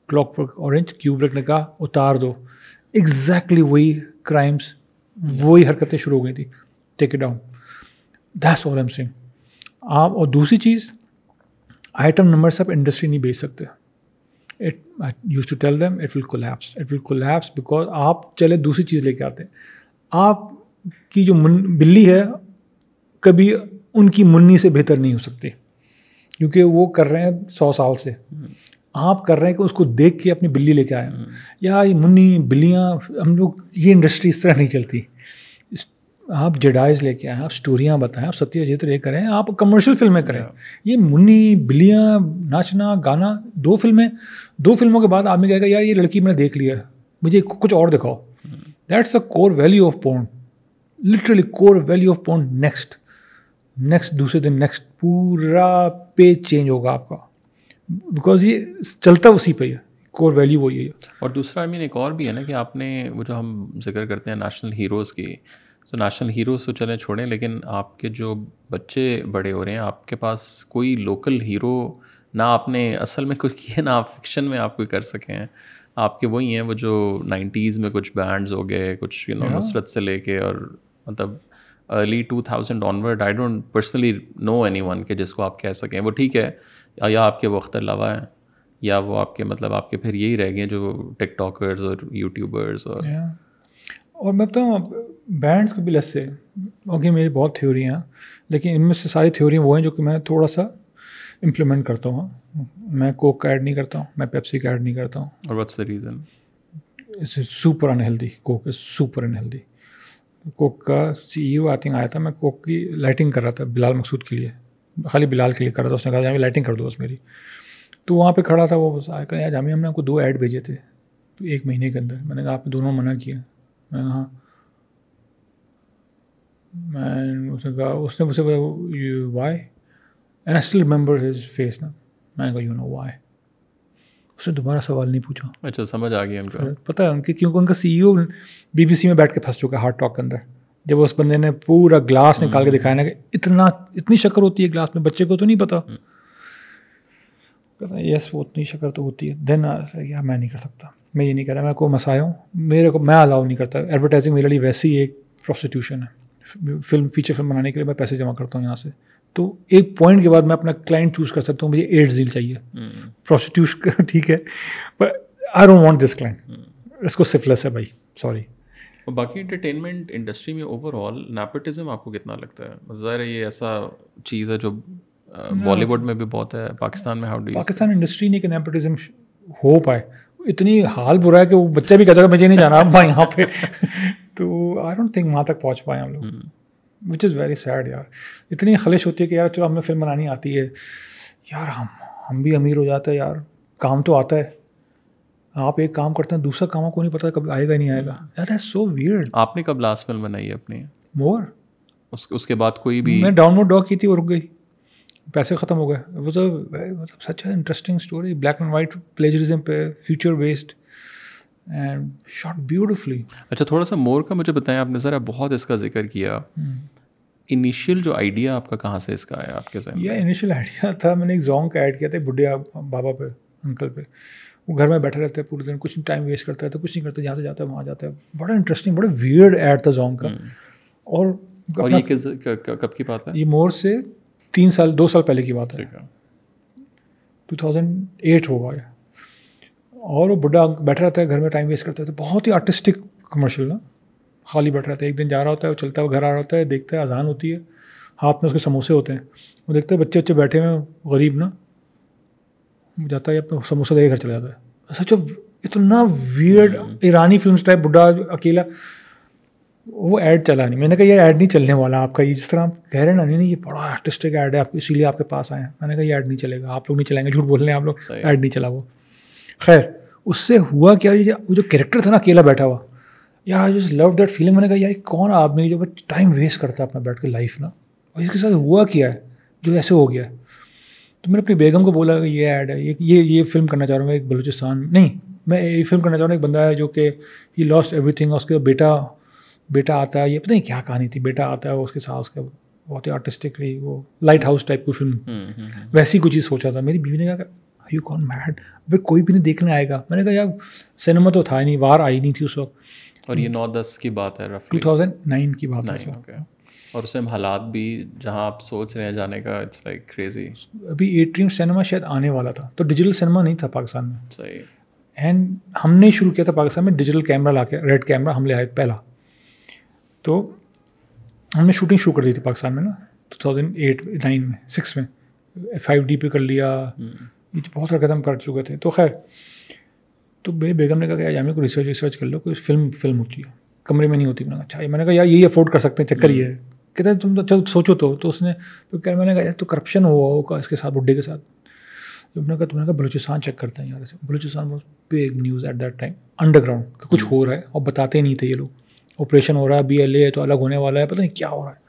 clockwork orange Kubrick ने कहा उतार दो एग्जैक्टली exactly वही क्राइम्स वही हरकतें शुरू हो गई थी take it down that's all am saying आप और दूसरी चीज़ आइटम नंबर सब इंडस्ट्री नहीं बेच सकते it used to tell them it will collapse it will collapse because आप चले दूसरी चीज़ लेके आते हैं आप की जो मुन बिल्ली है कभी उनकी मुन्नी से बेहतर नहीं हो सकती क्योंकि वो कर रहे हैं सौ साल से आप कर रहे हैं कि उसको देख के अपनी बिल्ली लेके आए हम्म। या ये मुन्नी बिल्लियाँ हम लोग ये इंडस्ट्री इस तरह नहीं चलती आप जडाइज लेके आएँ आप स्टोरियाँ बताएं आप सत्यजीत रे करें आप कमर्शियल फिल्में करें ये मुन्नी बिलियाँ नाचना गाना दो फिल्में दो फिल्मों के बाद आदमी कहेगा यार ये लड़की मैंने देख लिया मुझे कुछ और दिखाओ that's a core value of porn literally core value of porn next next दूसरे दिन नेक्स्ट पूरा पे चेंज होगा आपका बिकॉज ये चलता उसी पर है कोर वैल्यू वही है और दूसरा आई मीन एक और भी है ना कि आपने वो जो हम जिक्र करते हैं नेशनल हीरोज़ की सो नेशनल हीरोज़ तो चलें छोड़ें लेकिन आपके जो बच्चे बड़े हो रहे हैं आपके पास कोई लोकल हीरो ना आपने असल में कुछ (laughs) किया ना आप फिक्शन में आप कोई कर सके हैं आपके वही हैं वो जो नाइन्टीज़ में कुछ बैंड्स हो गए कुछ यू नो नुसरत से लेके और मतलब early two thousand onward I don't personally know anyone के जिसको आप कह सकें वो ठीक है या आपके वक्त लवा हैं या वो आपके मतलब आपके फिर यही रह गए जो टिकटॉकर्स और यूट्यूबर्स और yeah. और मैं बताऊँ बैंड्स के बिलस से ओके मेरी बहुत थ्योरियाँ हैं लेकिन इनमें से सारी थ्योरियाँ वो हैं जो कि मैं थोड़ा सा इम्प्लीमेंट करता हूँ मैं कोक का ऐड नहीं करता हूँ मैं पेप्सी का ऐड नहीं करता हूँ और what's the reason it's super unhealthy coke is super unhealthy coke का सी ई आई थिंक आया था मैं कोक की लाइटिंग कर रहा था बिलाल मकसूद के लिए खाली बिलाल के लिए कर रहा था उसने कहा जामी लाइटिंग कर दो बस मेरी तो वहाँ पर खड़ा था वो बस आया यार जामी हमने आपको दो ऐड भेजे थे एक महीने के अंदर मैंने कहा आपने दोनों मना किया मैं हाँ मैं उसने कहा उसने मुझसे बोला why and I still remember his face ना मैंने कहा यू नो वाई उसने दोबारा सवाल नहीं पूछा अच्छा समझ आ गया हमको पता है उनके क्योंकि उनका सी ई बीबीसी में बैठ के फंस चुका है हार्ट टॉक के अंदर जब उस बंदे ने पूरा ग्लास निकाल के हम्म। दिखाया ना कि इतना इतनी शक्कर होती है ग्लास में बच्चे को तो नहीं पता हम्म। कहते यस वो उतनी शक्ल तो होती है देन यार मैं नहीं कर सकता मैं ये नहीं कर रहा मैं कोई मसाया हूँ मेरे को मैं अलाउ नहीं करता एडवर्टाइजिंग मेरे लिए वैसी एक प्रोस्टिट्यूशन है फिल्म फीचर फिल्म बनाने के लिए मैं पैसे जमा करता हूँ यहाँ से तो एक पॉइंट के बाद मैं अपना क्लाइंट चूज कर सकता हूँ मुझे एड जील चाहिए प्रोस्टिट्यूशन hmm. (laughs) ठीक है but I don't want this client इसको सिफलेस है भाई सॉरी और बाकी इंटरटेनमेंट इंडस्ट्री में ओवरऑल नेपोटिज्म आपको कितना लगता है ज़ाहिर है ये ऐसा चीज़ है जो बॉलीवुड तो- में भी बहुत है पाकिस्तान में हाउ डू पाकिस्तान इंडस्ट्री नहीं एक नेपोटिज्म हो पाए इतनी हाल बुरा है कि वो बच्चा भी कहते हैं मुझे नहीं जाना अब यहाँ पे (laughs) तो आई डोंट थिंक वहाँ तक पहुँच पाए हम लोग विच इज़ वेरी सैड यार इतनी खलिश होती है कि यार चलो हमें फिल्म बनानी आती है यार हम हम भी अमीर हो जाते हैं यार काम तो आता है आप एक काम करते हैं दूसरा काम को नहीं पता कब आएगा नहीं आएगा हम्म। यार दैट्स सो वियर्ड आपने कब लास्ट फिल्म बनाई है अपनी मोर उस उसके बाद कोई भी मैं डाउनलोड डॉग की थी और रुक गई पैसे ख़त्म हो गए वो तो मतलब सच है interesting story black and white plagiarism पे future based and shot beautifully अच्छा थोड़ा सा मोर का मुझे बताएं आपने सर आप बहुत इसका जिक्र किया इनिशियल हम्म। जो आइडिया आपका कहाँ से इसका आया आपके साथ यह इनिशियल आइडिया था मैंने एक जॉन्ग का ऐड किया था बुढ़िया बाबा पे अंकल पे वो घर में बैठे रहते हैं पूरे दिन कुछ टाइम वेस्ट करता है तो कुछ नहीं करता जहाँ से जाता है वहाँ जाता है बड़ा इंटरेस्टिंग बड़ा वियर्ड ऐड था जॉन्ग का हम्म। और और ये किस कब की बात है ये मोर से तीन साल दो साल पहले की बात है टू थाउजेंड एट होगा और वो बुढ़ा बैठ रहता है घर में टाइम वेस्ट करता था तो बहुत ही आर्टिस्टिक कमर्शियल ना खाली बैठ रहता है एक दिन जा रहा होता है वो चलता है घर आ रहा होता है देखता है अजान होती है हाथ में उसके समोसे होते हैं वो देखते हैं बच्चे बच्चे बैठे हुए गरीब ना जाता है अपना समोसा देकर घर चला जाता है सच इतना वियर्ड हम्म। ईरानी फिल्म टाइप बुढ़ा अकेला वो ऐड चला नहीं मैंने कहा ये ऐड नहीं चलने वाला आपका ये जिस तरह आप कह रहे हैं ना नहीं ये बड़ा आर्टिस्टिक ऐड है आप इसीलिए आपके पास आए हैं मैंने कहा ये ऐड नहीं चलेगा आप लोग नहीं चलाएंगे झूठ बोल रहे हैं आप लोग ऐड नहीं चला वो खैर उससे हुआ क्या ये वो जो कैरेक्टर था ना अकेला बैठा हुआ यार I just love that feeling मैंने कहा यार कौन आदमी जो टाइम वेस्ट करता है अपना बैठ के लाइफ ना और इसके साथ हुआ क्या है जो ऐसे हो गया है तो मैंने अपनी बेगम को बोला कि ये ऐड है ये ये ये फिल्म करना चाह रहा हूँ एक बलूचिस्तान नहीं मैं ये फिल्म करना चाह रहा हूँ एक बंदा है जो कि ही लॉस्ट एवरीथिंग उसके बेटा बेटा आता है ये पता नहीं क्या कहानी थी बेटा आता है उसके साथ उसके बहुत ही आर्टिस्टिकली वो लाइट हाउस टाइप की फिल्म हम्म, हम्म, हम्म। वैसी कुछ ही सोचा था मेरी बीवी ने कहा आई यू कॉन मैड अभी कोई भी नहीं देखने आएगा मैंने कहा यार सिनेमा तो था नहीं बाहर आई नहीं थी उस वक्त और ये नौ दस की बात है टू थाउजेंड नाइन की बात है और उसमें हालात भी जहाँ आप सोच रहे हैं जाने का इट्स लाइक क्रेजी अभी ट्रीम सिनेमा शायद आने वाला था तो डिजिटल सिनेमा नहीं था पाकिस्तान में सही एंड हमने शुरू किया था पाकिस्तान में डिजिटल कैमरा ला के रेड कैमरा हम ले आए पहला तो हमने शूटिंग शुरू कर दी थी पाकिस्तान में ना टू थाउजेंड एट नाइन में सिक्स में फाइव डी पे कर लिया हम्म। ये तो बहुत सारे कदम कर चुके थे तो खैर तो मेरी बेगम ने कहा कि यार को रिसर्च रिसर्च कर लो कोई फिल्म फिल्म होती है कमरे में नहीं होती मैंने अच्छा मैंने कहा यार यही अफोर्ड कर सकते हैं चक्कर ये है हम्म। कहते तुम तो अच्छा सोचो तो तो उसने तो कह मैंने कहा यार तो करप्शन हुआ होगा इसके साथ बुढ़े के साथ तो मैंने कहा तुमने तो कहा बलूचिस्तान चेक करते हैं यार Balochistan big news at that time underground कुछ हम्म। हो रहा है और बताते नहीं थे ये लोग ऑपरेशन हो रहा है बी एल ए तो अलग होने वाला है पता नहीं क्या हो रहा है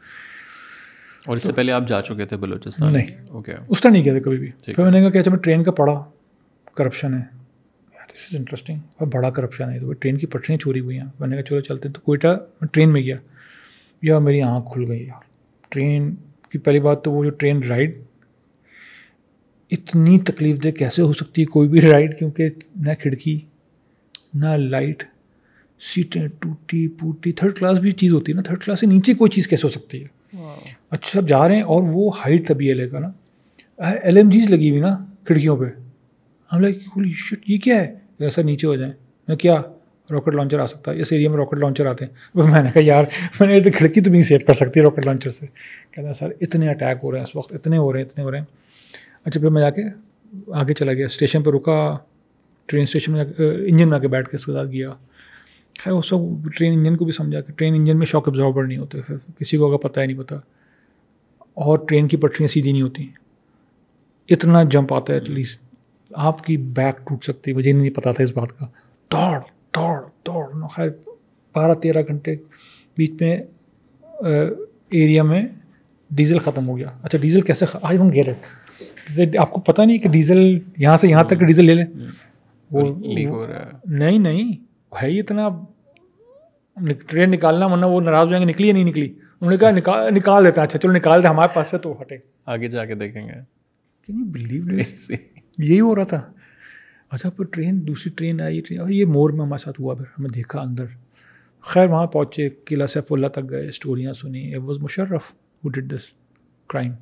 और इससे तो, पहले आप जा चुके थे बलोचिस्तान नहीं ओके okay. उस तरह नहीं कहते थे कभी भी फिर मैंने कहा क्या अच्छा, मैं ट्रेन का पढ़ा करप्शन है दिस इज़ इंटरेस्टिंग और बड़ा करप्शन है तो ट्रेन की पटरियाँ चोरी हुई हैं मैंने कहा चलो चलते तो कोयटा मैं ट्रेन में गया यार मेरी आँख खुल गई यार ट्रेन की पहली बात तो वो जो ट्रेन राइड इतनी तकलीफ दे कैसे हो सकती है कोई भी राइड क्योंकि ना खिड़की ना लाइट सीटें टूटी फूटी थर्ड क्लास भी चीज़ होती है ना थर्ड क्लास से नीचे कोई चीज़ कैसे हो सकती है अच्छा अब जा रहे हैं और वो हाइट तभी एल का ना एल एम जीज लगी हुई ना खिड़कियों पर हम लाइक शिट ये क्या है ऐसा नीचे हो जाए मैं क्या रॉकेट लॉन्चर आ सकता है इस एरिया में रॉकेट लॉन्चर आते हैं वो मैंने कहा यार मैंने तो खिड़की तो नहीं सेट कर सकती रॉकेट लॉन्चर से हैं सर इतने अटैक हो रहे हैं इस वक्त इतने हो रहे हैं इतने हो रहे हैं अच्छा फिर मैं जाके आगे चला गया स्टेशन पर रुका ट्रेन स्टेशन में इंजन में आके बैठ के इसके साथ गया खैर वो सब ट्रेन इंजन को भी समझा कि ट्रेन इंजन में शॉक एब्जॉर्बर नहीं होते फिर किसी को अगर पता ही नहीं पता और ट्रेन की पटरियाँ सीधी नहीं होती इतना जंप आता है एटलीस्ट आपकी बैक टूट सकती है मुझे नहीं पता था इस बात का दौड़ दौड़ दौड़ खैर बारह तेरह घंटे बीच में एरिया में डीजल ख़त्म हो गया अच्छा डीजल कैसे आई डोंट गेट इट आपको पता नहीं कि डीजल यहाँ से यहाँ तक हम्म। डीजल ले लें हम्म। वो नहीं नहीं है ही इतना ट्रेन निकालना वरना वो नाराज़ हो जाएंगे निकली या नहीं निकली उन्होंने कहा निकाल निकाल देता अच्छा चलो निकाल दे हमारे पास से तो हटे आगे जाके देखेंगे बिलीव (laughs) यही हो रहा था अच्छा फिर ट्रेन दूसरी ट्रेन आई ट्रेन और ये मोर में हमारे साथ हुआ फिर हमें देखा अंदर खैर वहाँ पहुँचे किला सैफुल्ला तक गए स्टोरियाँ सुनी it was Musharraf who did this crime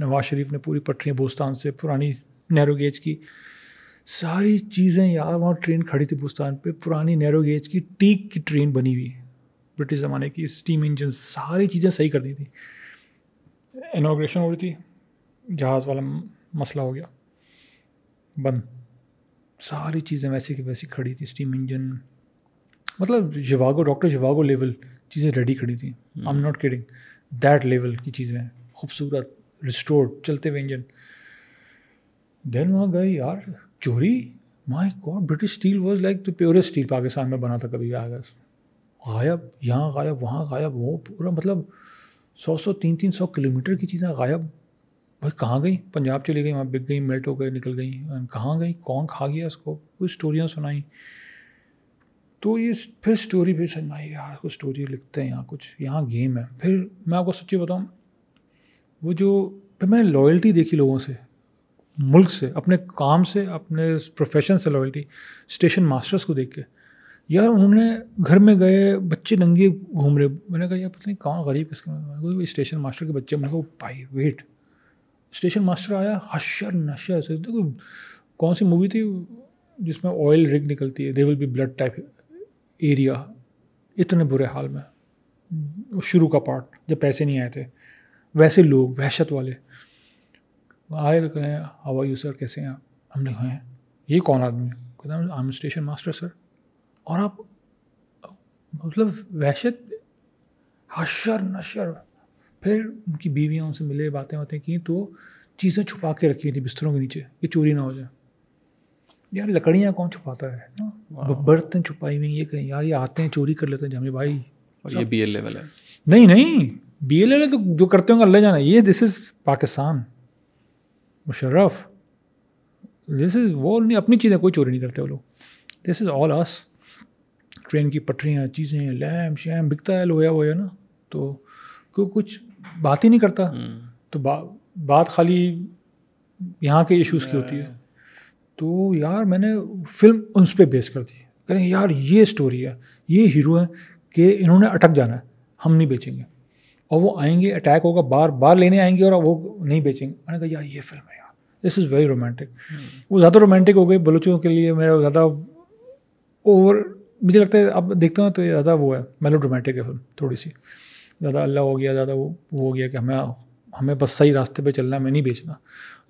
Nawaz Sharif ने पूरी पटरी बोस्तान से पुरानी नेहरू गेज की सारी चीज़ें यार वहाँ ट्रेन खड़ी थी बुस्तान पे पुरानी नैरो गेज की टीक की ट्रेन बनी हुई ब्रिटिश ज़माने की स्टीम इंजन सारी चीज़ें सही कर दी थी इनाग्रेशन हो रही थी जहाज़ वाला मसला हो गया बंद सारी चीज़ें वैसे की वैसी खड़ी थी स्टीम इंजन मतलब जिवागो डॉक्टर जिवागो लेवल चीज़ें रेडी खड़ी थी I am not kidding that level की चीज़ें खूबसूरत रिस्टोर्ड चलते हुए इंजन देन वहाँ गए यार चोरी my god British steel was like the purest steel Pakistan में बना था कभी आगे गायब यहाँ गायब वहाँ गायब वो पूरा मतलब सौ सौ तीन तीन सौ किलोमीटर की चीज़ें गायब भाई कहाँ गई पंजाब चली गई वहाँ बिक गई मेल्ट हो गई निकल गई कहाँ गई कौन खा गया इसको कुछ स्टोरियाँ सुनाई तो ये फिर स्टोरी फिर समझ यार कुछ स्टोरी लिखते हैं यहाँ कुछ यहाँ गेम है फिर मैं आपको सच्ची बताऊँ वो जो फिर मैंने लॉयल्टी देखी लोगों से मुल्क से अपने काम से अपने प्रोफेशन से लॉयल्टी स्टेशन मास्टर्स को देख के यार उन्होंने घर में गए बच्चे नंगे घूम रहे मैंने कहा यार पता नहीं कहाँ गरीब इसके स्टेशन मास्टर के बच्चे मैंने कहा भाई वेट स्टेशन मास्टर आया हशर नशर से देखो कौन सी मूवी थी जिसमें ऑयल रिग निकलती है there will be blood type area इतने बुरे हाल में शुरू का पार्ट जब पैसे नहीं आए थे वैसे लोग वहशत वाले आए तो करें हवा यू सर कैसे हैं आप हमने कहा हैं ये कौन आदमी हैं I am station master sir और आप मतलब वहशत हशर नशर फिर उनकी बीवियाँ उनसे मिले बातें बातें की तो चीज़ें छुपा के रखी थी बिस्तरों के नीचे कि चोरी ना हो जाए यार लकड़ियाँ कौन छुपाता है हाँ, बर्तन छुपाई हुई ये कहीं यार ये आते हैं चोरी कर लेते हैं जमी भाई और ये बी एल लेवल है नहीं नहीं बी एल लेवल तो जो करते होंगे अल्लाह जाना ये this is Pakistan Musharraf this is वो नहीं अपनी चीज़ें कोई चोरी नहीं करते वो लोग this is all as train की पटरियाँ चीज़ें लैम शैम बिकता है लोया वोया ना तो क्यों कुछ बात ही नहीं करता हम्म। तो बा, बात खाली यहाँ के इश्यूज़ की होती है तो यार मैंने फिल्म उन पर बेस कर दी करें यार ये स्टोरी है ये हीरो है कि इन्होंने अटक जाना है हम नहीं बेचेंगे और वो आएंगे अटैक होगा बार बार लेने आएंगे और वो नहीं बेचेंगे मैंने कहा यार ये फिल्म है दिस इज़ वेरी रोमांटिक वो ज़्यादा रोमांटिक हो गई बलूचियों के लिए मेरा ज़्यादा ओवर मुझे लगता है अब देखते हैं तो ज़्यादा वो है मेलो रोमांटिक है फिल्म थोड़ी सी ज़्यादा अल्लाह हो गया ज़्यादा वो वो हो गया कि हमें हमें बस सही रास्ते पे चलना है हमें नहीं बेचना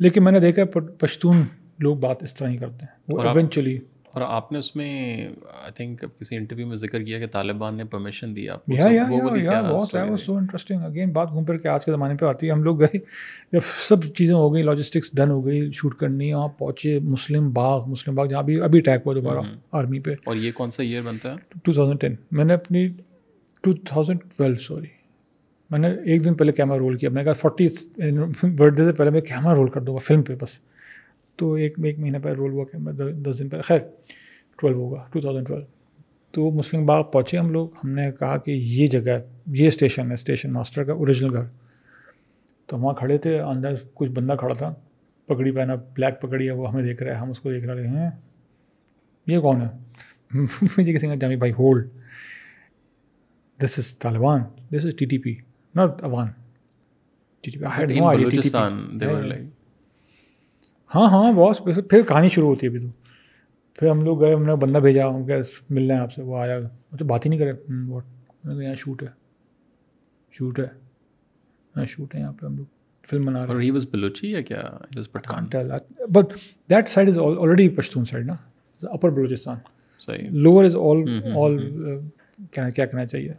लेकिन मैंने देखा है पश्तून लोग बात इस तरह ही करते हैं वो इवेंचुअली और आपने उसमें आई थिंक किसी इंटरव्यू में जिक्र किया कि तालिबान ने परमिशन दिया या या वो या, या सो इंटरेस्टिंग अगेन बात घूम फिर के आज के ज़माने पे आती है हम लोग गए जब सब चीज़ें हो गई लॉजिस्टिक्स डन हो गई शूट करनी वहाँ पहुँचे मुस्लिम बाग मुस्लिम बाग जहाँ भी अभी अटैक हुआ दोबारा आर्मी हम्म। पे और ये कौन सा ईयर बनता है टू मैंने अपनी टू सॉरी मैंने एक दिन पहले कैमरा रोल किया मैंने कहा फोर्टी बर्थडे (laughs) से पहले मैं कैमरा रोल कर दूँगा फिल्म पे बस तो एक एक महीने पर रोल हुआ कि दस दिन पर खैर ट्वेल्व होगा टू थाउजेंड ट्वेल्व तो मुस्लिम बाग पहुँचे हम लोग हमने कहा कि ये जगह ये स्टेशन है स्टेशन मास्टर का ओरिजिनल घर तो वहाँ खड़े थे अंदर कुछ बंदा खड़ा था पगड़ी पहना ब्लैक पगड़ी है वो हमें देख रहा है हम उसको देख रहे हैं ये कौन है (laughs) मुझे किसी ने जामी भाई hold this is Taliban this is T T P not Awan T T P हाँ हाँ बॉस वैसे फिर कहानी शुरू होती है अभी तो फिर हम लोग गए हमने बंदा भेजा हम क्या मिलना है आपसे वो आया वो तो बात ही नहीं करे वॉट हम्म, यहाँ शूट है शूट है हाँ शूट है यहाँ पे हम लोग फिल्म बना रहे हैं बलोची या क्या Pathan but that side is already Pashtun side ना upper Balochistan lower is all all क्या क्या कहना चाहिए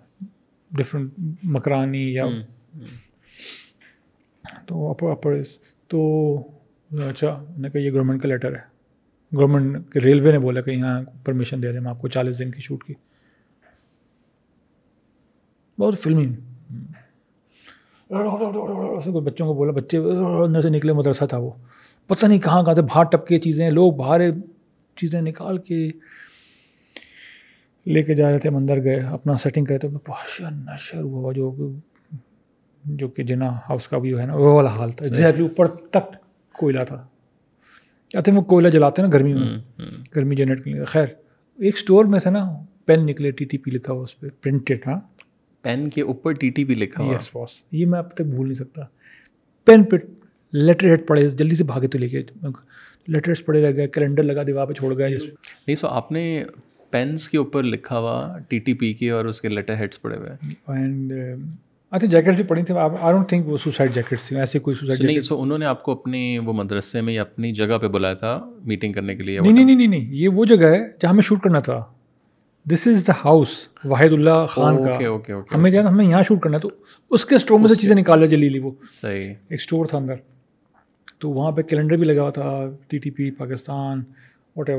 डिफरेंट मकरानी या हम्म, हम्म। तो अपर अपर तो अच्छा मैंने कहा ये गवर्नमेंट का लेटर है गवर्नमेंट रेलवे ने बोला कि यहाँ परमिशन दे रहे हैं आपको चालीस दिन की शूट की बहुत फिल्मी कोई बच्चों को बोला बच्चे अंदर से निकले मदरसा था वो पता नहीं कहाँ कहाँ से बाहर टपके चीज़ें लोग बाहर चीज़ें निकाल के लेके जा रहे थे मंदिर गए अपना सेटिंग करे तो बहुत नशर हुआ जो जो कि जिना हाउस का व्यू है ना वो वाला हाल था एग्जैक्टली ऊपर तक कोयला था कहते तो हैं वो कोयला जलाते हैं ना गर्मी में हम्म, हम्म। गर्मी जनरेट करने खैर एक स्टोर में था ना पेन निकले टी टी पी लिखा हुआ उस पर प्रिंटेड हाँ पेन के ऊपर टी टी पी लिखा हुआ यस बॉस ये मैं अब तक भूल नहीं सकता पेन पे लेटर हेड पड़े जल्दी से भागे तो लेके लेटर हेड पड़े रह गए कैलेंडर लगा दीवार पे छोड़ गए नहीं सो आपने पेन्स के ऊपर लिखा हुआ टी टी पी के और उसके लेटर हेड्स पड़े हुए एंड अच्छा जैकेट जो पड़ी थी आई डोंट थिंक वो सुसाइड जैकेट थी ऐसे कोई सुसाइड नहीं सो उन्होंने आपको अपने वो मदरसे में या अपनी जगह पे बुलाया था मीटिंग करने के लिए नहीं नहीं, नहीं नहीं ये वो जगह है जहाँ हमें शूट करना था this is the house Wahidullah Khan का ओके ओके ओके हमें जाना हमें यहाँ शूट करना है तो उसके स्टोर में से चीज़ें निकाल जली ली वो सही एक स्टोर था अंदर तो वहाँ पे कैलेंडर भी लगा हुआ था T Pakistan what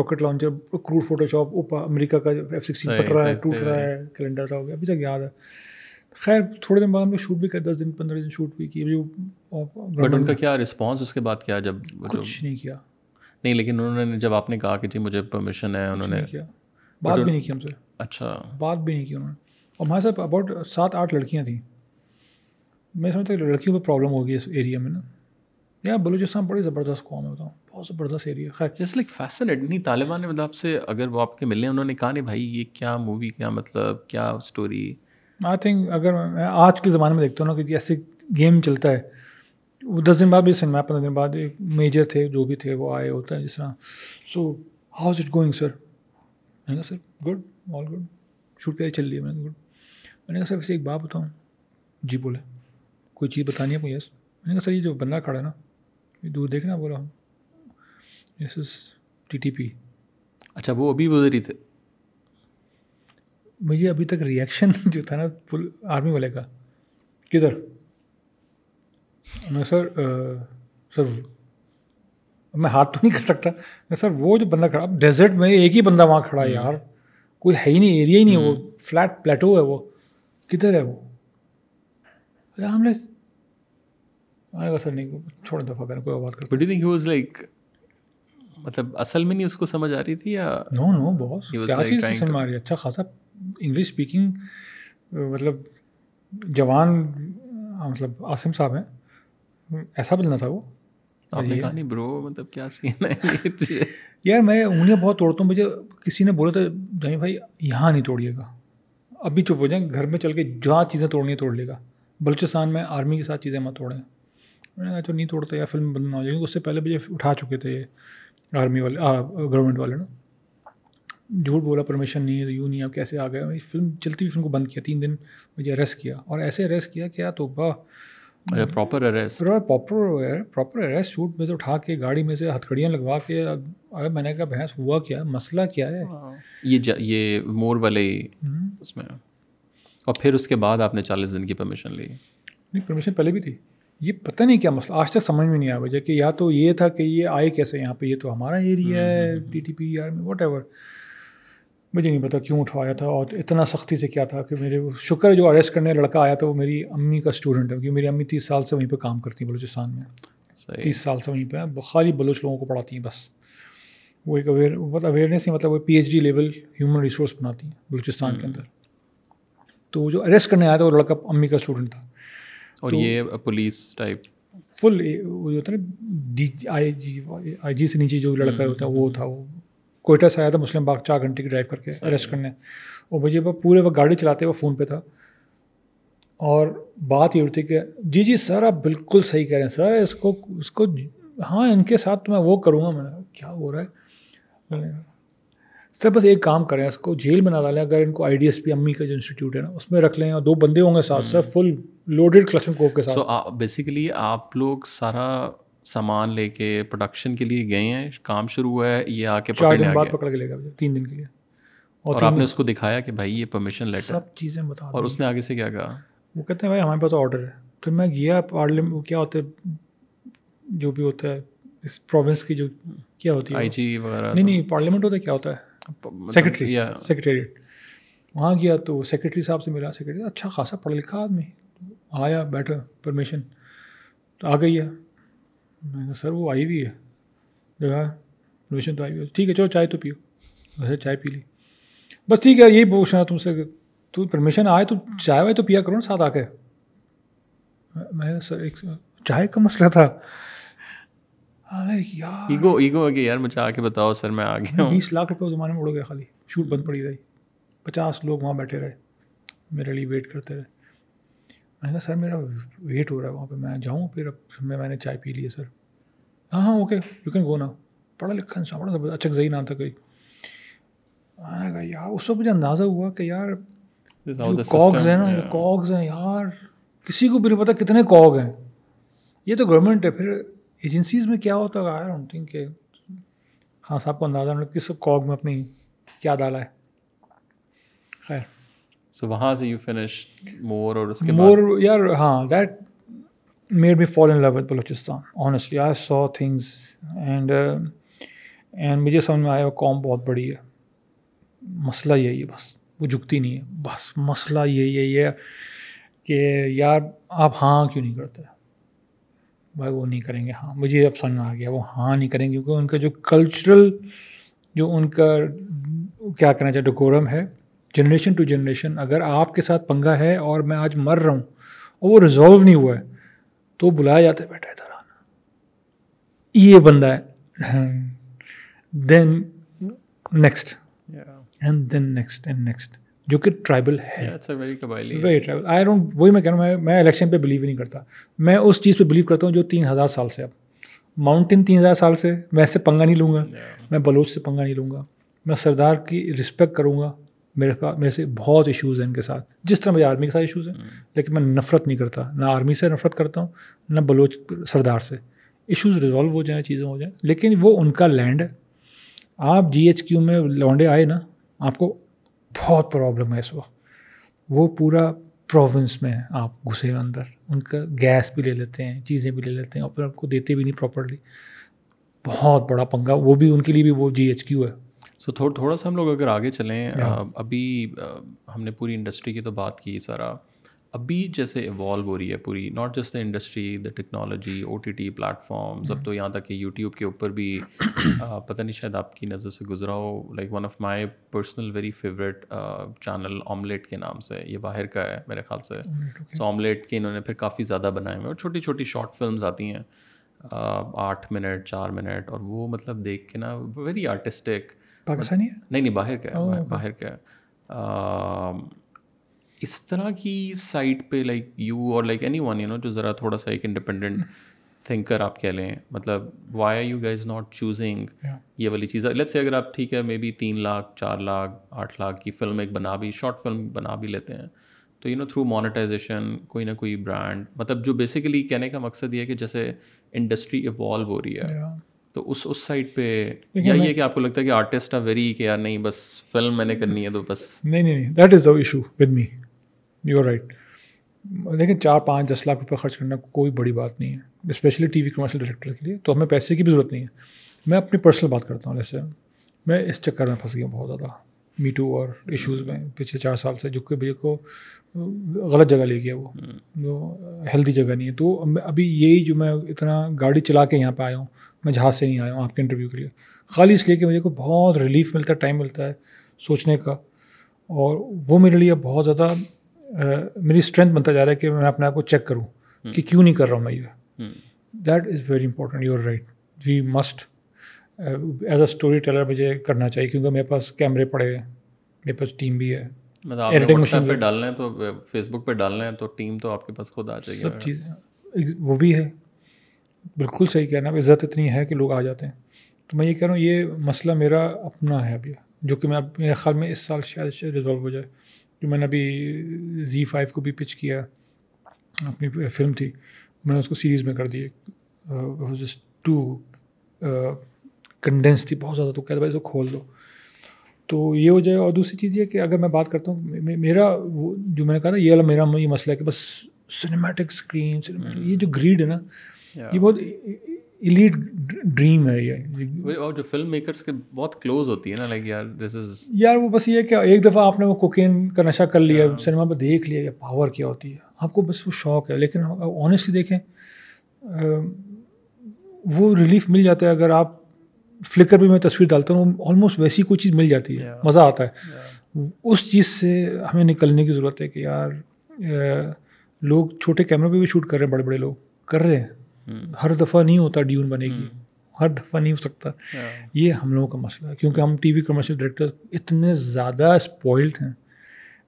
rocket launcher crude photoshop ऊपर अमेरिका का एफ सिक्सटीन पट रहा है टूट रहा है कैलेंडर था हो गया अभी तक याद है खैर थोड़े दिन बाद हमने शूट भी किया दस दिन पंद्रह दिन शूट भी की जो बट उनका क्या रिस्पॉन्स उसके बाद क्या जब कुछ नहीं किया नहीं लेकिन उन्होंने जब आपने कहा कि जी मुझे परमिशन है उन्होंने किया बात भी नहीं की हमसे अच्छा बात भी नहीं की उन्होंने और हमारे साथ अबाउट सात आठ लड़कियाँ थी मैं समझता हूँ लड़कियों पर प्रॉब्लम होगी इस एरिया में ना यार बलूचिस्तान बड़ी ज़बरदस्त कौम है बताऊँ बहुत ज़बरदस्त एरिया खैर जैसे लाइक फैसिनेट नहीं तालिबान ने मतलब आपसे अगर वो आपके मिले उन्होंने कहा नहीं भाई ये क्या मूवी क्या मतलब क्या स्टोरी आई थिंक अगर मैं आज के ज़माने में देखता हूँ ना क्योंकि ऐसे गेम चलता है वो दस दिन बाद भी सिनेमा पंद्रह दिन बाद एक मेजर थे जो भी थे वो आए होते हैं जिस तरह so how is it going sir मैंने कहा sir good all good shoot कैसे चल रही है मैंने गुड मैंने कहा सर वैसे एक बात बताऊँ जी बोले कोई चीज़ बतानी है यस मैंने कहा सर ये जो बंदा खड़ा है ना ये दूर देखना बोला हम यस टी टी पी अच्छा वो अभी बोल रही थे मुझे अभी तक रिएक्शन (laughs) जो था ना फुल आर्मी वाले का किधर मैं सर आ, सर मैं हाथ तो नहीं कर सकता मैं सर वो जो बंदा खड़ा अब डेजर्ट में एक ही बंदा वहाँ खड़ा है हम्म। यार कोई है ही नहीं एरिया ही नहीं वो फ्लैट हम्म। प्लेटो है वो किधर है वो हमने सर नहीं छोड़ दफा करें कोई बात कर मतलब असल में नहीं उसको समझ आ रही थी या नो नो बॉस क्या चीज़ समझ आ रही अच्छा खासा इंग्लिश स्पीकिंग मतलब जवान मतलब आसिम साहब हैं ऐसा बोलना था वो आपने कहा नहीं ब्रो मतलब क्या सीन है (laughs) यार मैं उंगलियाँ बहुत तोड़ता हूँ मुझे किसी ने बोला था जमी भाई यहाँ नहीं तोड़िएगा अब भी चुप हो जाए घर में चल के जहाँ चीज़ें तोड़नी तोड़ लेगा बलूचिस्तान में आर्मी के साथ चीज़ें मत तोड़ें मैंने कहा चलो अच्छा, नहीं तोड़ता या फिल्म बंद ना हो जाएगी उससे पहले मुझे उठा चुके थे ये आर्मी वाले गवर्नमेंट वाले ना झूठ बोला परमिशन नहीं है तो यूँ नहीं आप कैसे आ गए फिल्म चलती हुई फिल्म को बंद किया तीन दिन मुझे अरेस्ट किया और ऐसे अरेस्ट किया क्या तो वाह proper arrest proper proper arrest shoot में से उठा के गाड़ी में से हथकड़ियाँ लगवा के अरे मैंने कहा भैंस हुआ क्या मसला क्या है हाँ। ये ये मोर वाले हम्म। उसमें और फिर उसके बाद आपने चालीस दिन की परमिशन ली नहीं परमिशन पहले भी थी ये पता नहीं क्या मसला आज तक समझ में नहीं आया कि या तो ये था कि ये आए कैसे यहाँ पे ये तो हमारा एरिया हम्म, है डी टी पी आर में वट एवर मुझे नहीं पता क्यों उठवाया था और इतना सख्ती से क्या था कि मेरे शुक्र जो अरेस्ट करने लड़का आया था वो मेरी अम्मी का स्टूडेंट है क्योंकि मेरी अम्मी तीस साल से वहीं पर काम करती हैं बलूचिस्तान में तीस साल से वहीं पर खाली बलोच लोगों को पढ़ाती हैं बस वो एक अवेयर बहुत अवेयरनेस ही मतलब वो P H D level human resource बनाती हैं बलूचिस्तान के हम्म। अंदर तो जो अरेस्ट करने आया था वो लड़का अम्मी का स्टूडेंट था और तो ये पुलिस टाइप फुल वो जो था ना डी आई जी आई जी से नीचे जो लड़का हम्म, होता है हम्म, वो हम्म। था वो कोयटा से आया था मुस्लिम बाग चार घंटे की ड्राइव करके अरेस्ट करने और मुझे वह पूरे वक्त गाड़ी चलाते वो फ़ोन पे था और बात ये उठती कि जी जी सर आप बिल्कुल सही कह रहे हैं सर इसको उसको हाँ इनके साथ मैं वो करूँगा मैंने क्या हो रहा है सर बस एक काम करें इसको जेल में ना डालें अगर इनको आई डी एस पी अम्मी का जो इंस्टीट्यूट है ना उसमें रख लें और दो बंदे होंगे साथ sir full loaded Kalashnikov के साथ सो बेसिकली आप लोग सारा सामान लेके प्रोडक्शन के लिए गए हैं काम शुरू हुआ है ये आके चार दिन बाद पकड़ के ले तीन दिन के लिए और, और आपने उसको दिखाया कि भाई ये परमिशन लेटर सब चीज़ें बता और उसने आगे से क्या कहा वो कहते हैं भाई हमारे पास ऑर्डर है फिर मैं गया पार्लियामेंट क्या होता है जो भी होता है इस प्रोविंस की जो क्या होती है आईजी वगैरह नहीं नहीं पार्लियामेंट होता है क्या होता है सेक्रेटरी मतलब सेक्रेटेरिएट वहाँ गया तो सेक्रेटरी साहब से मिला सेक्रेटरी अच्छा खासा पढ़ा लिखा आदमी आया बैठा परमिशन तो आ गई है मैं सर वो आई हुई है जगह परमिशन तो आई हुई है ठीक है चलो चाय तो पियो वैसे चाय पी ली बस ठीक है यही पूछना तुमसे तू परमिशन आए तो चाय वाय तो पिया करो ना साथ आके मैंने सर एक चाय का मसला था यार ईगो ईगो है कि यार मुझे आके बताओ सर मैं आ गया बीस लाख रुपये ज़माने में उड़ गया खाली शूट बंद पड़ी रही पचास लोग वहाँ बैठे रहे मेरे लिए वेट करते रहे मैंने कहा सर मेरा वेट हो रहा है वहाँ पर मैं जाऊँ फिर अब मैं मैंने चाय पी ली है सर हाँ हाँ ओके यू कैन गो ना पढ़ा लिखा इंसान बड़ा सब अच्छा सही नाम था कोई मैंने कहा यार उस वक्त मुझे अंदाज़ा हुआ कि यार कॉग्स हैं ना कॉग्स हैं यार किसी को भी नहीं पता कितने कॉग हैं ये तो गवर्नमेंट है फिर एजेंसीज में क्या होता है आई डोंट थिंक के हाँ साहब को अंदाज़ा नहीं किस कॉग में अपनी क्या डाला है खैर सो वहाँ से यू फिनिश मोर और उसके मोर यार हाँ that made me fall in love with Balochistan honestly I saw things and and मुझे समझ में आया कॉम बहुत बड़ी है मसला यही है बस वो झुकती नहीं है बस मसला यही है ये कि यार आप हाँ क्यों नहीं करते है? भाई वो नहीं करेंगे हाँ मुझे अब समझ में आ गया वो हाँ नहीं करेंगे क्योंकि उनका जो कल्चरल जो उनका क्या कहना चाहिए डकोरम है जनरेशन टू जनरेशन अगर आपके साथ पंगा है और मैं आज मर रहा हूँ और वो रिजॉल्व नहीं हुआ है तो बुलाया जाता है बेटा इधर आना ये बंदा है then next and then next and next जो कि ट्राइबल है वेरी ट्राइबल आई डोंट वही मैं कह रहा हूँ मैं इलेक्शन पे बिलीव ही नहीं करता मैं उस चीज़ पे बिलीव करता हूँ जो तीन हज़ार साल से अब माउंटेन तीन हज़ार साल से मैं इससे पंगा नहीं लूँगा yeah. मैं बलोच से पंगा नहीं लूँगा मैं सरदार की रिस्पेक्ट करूँगा मेरे पास मेरे से बहुत इशूज़ हैं इनके साथ जिस तरह मुझे आर्मी के साथ इशूज़ हैं mm. लेकिन मैं नफरत नहीं करता ना आर्मी से नफरत करता हूँ ना बलोच सरदार से इशूज़ रिजॉल्व हो जाए चीज़ें हो जाएँ लेकिन वो उनका लैंड है आप जी में लौंडे आए ना आपको बहुत प्रॉब्लम है इस वक्त वो पूरा प्रोविंस में है आप घुसे अंदर उनका गैस भी ले लेते हैं चीज़ें भी ले लेते हैं और फिर आपको देते भी नहीं प्रॉपरली बहुत बड़ा पंगा वो भी उनके लिए भी वो जी एच क्यू है सो so, थोड़ा थोड़ा सा हम लोग अगर आगे चलें आ, हाँ। अभी आ, हमने पूरी इंडस्ट्री की तो बात की सारा अभी जैसे इवॉल्व हो रही है पूरी not just the industry the technology O T T platforms अब hmm. तो यहाँ तक कि यूट्यूब के ऊपर भी आ, (clears throat) पता नहीं शायद आपकी नज़र से गुजरा हो like one of my personal very favourite channel omelette के नाम से ये बाहर का है मेरे ख्याल से सो ऑमलेट के इन्होंने फिर काफ़ी ज़्यादा बनाए हुए और छोटी छोटी शॉर्ट फिल्म आती हैं आठ मिनट चार मिनट और वो मतलब देख के ना वेरी आर्टिस्टिक पाकिस्तानी नहीं नहीं बाहर का है बाहर का है इस तरह की साइट पे लाइक यू और like anyone you know जो ज़रा थोड़ा सा एक इंडिपेंडेंट थिंकर hmm. आप कह लें मतलब why are you guys not choosing ये वाली चीज़ लेट्स से अगर आप ठीक है मे बी तीन लाख चार लाख आठ लाख की फिल्म एक बना भी शॉर्ट फिल्म बना भी लेते हैं तो यू नो थ्रू मोनेटाइजेशन कोई ना कोई ब्रांड मतलब जो बेसिकली कहने का मकसद ये है कि जैसे इंडस्ट्री इवॉल्व हो रही है yeah. तो उस उस साइड पे या ये कि आपको लगता है कि आर्टिस्ट आर वेरी कि यार नहीं बस फिल्म मैंने करनी है तो बस नहीं नहीं नहीं that is the issue with me are right लेकिन चार पाँच दस लाख रुपये खर्च करना कोई बड़ी बात नहीं है specially T V commercial director के लिए तो हमें पैसे की भी ज़रूरत नहीं है मैं अपनी पर्सनल बात करता हूँ जैसे मैं इस चक्कर में फंस गया बहुत ज़्यादा मीटू और इश्यूज़ में पिछले चार साल से जो कि भैया को गलत जगह ले गया वो हम्म। जो हेल्दी जगह नहीं है तो अभी यही जो मैं इतना गाड़ी चला के यहाँ पर आया हूँ मैं जहाज़ से नहीं आया हूँ आपके इंटरव्यू के लिए खाली इसलिए कि मुझे को बहुत रिलीफ मिलता है टाइम मिलता है सोचने का और वो मेरे लिए बहुत ज़्यादा मेरी स्ट्रेंथ बनता जा रहा है कि मैं अपने आप को चेक करूँ हम्म। कि क्यों नहीं कर रहा हूँ मैं ये that is very important your right we must as a storyteller मुझे करना चाहिए क्योंकि मेरे पास कैमरे पड़े हैं मेरे पास टीम भी है मशीन मतलब तो, पे डालना है तो फेसबुक पे डालना है तो टीम तो आपके पास खुद आ जाएगी सब चीज़ें वो भी है बिल्कुल सही कहना इज़्जत इतनी है कि लोग आ जाते हैं तो मैं ये कह रहा हूँ ये मसला मेरा अपना है अभी जो कि मैं मेरे ख्याल में इस साल शायद शायद रिजॉल्व हो जाए जो मैंने अभी जी फाइव को भी पिच किया अपनी फिल्म थी मैंने उसको सीरीज़ में कर दिए जस्ट टू कंडेंस थी बहुत ज़्यादा तो कहते भाई इसको खोल दो तो ये हो जाए और दूसरी चीज़ ये कि अगर मैं बात करता हूँ मे, मेरा वो जो मैंने कहा ना ये वाला मेरा ये मसला है कि बस सिनेमैटिक स्क्रीन ये जो ग्रीड है ना yeah. ये बहुत इलीट ड्रीम है ये और जो फिल्म मेकर्स के बहुत क्लोज होती है ना लाइक यार दिस इज यार वो बस ये कि एक दफ़ा आपने वो कोकेन का नशा कर लिया yeah. सिनेमा पर देख लिया पावर क्या होती है आपको बस वो शौक है लेकिन ऑनेस्टली देखें वो रिलीफ मिल जाता है अगर आप फ्लिकर पर मैं तस्वीर डालता हूँ ऑलमोस्ट वैसी कोई चीज़ मिल जाती है yeah. मज़ा आता है yeah. उस चीज़ से हमें निकलने की ज़रूरत है कि यार लोग छोटे कैमरे पे भी शूट कर रहे हैं बड़े बड़े लोग कर रहे हैं हर दफ़ा नहीं होता ड्यून बनेगी हम्म। हर दफ़ा नहीं हो सकता हाँ। ये हम लोगों का मसला है क्योंकि हम टीवी कमर्शियल डायरेक्टर इतने ज़्यादा स्पॉइल्ड हैं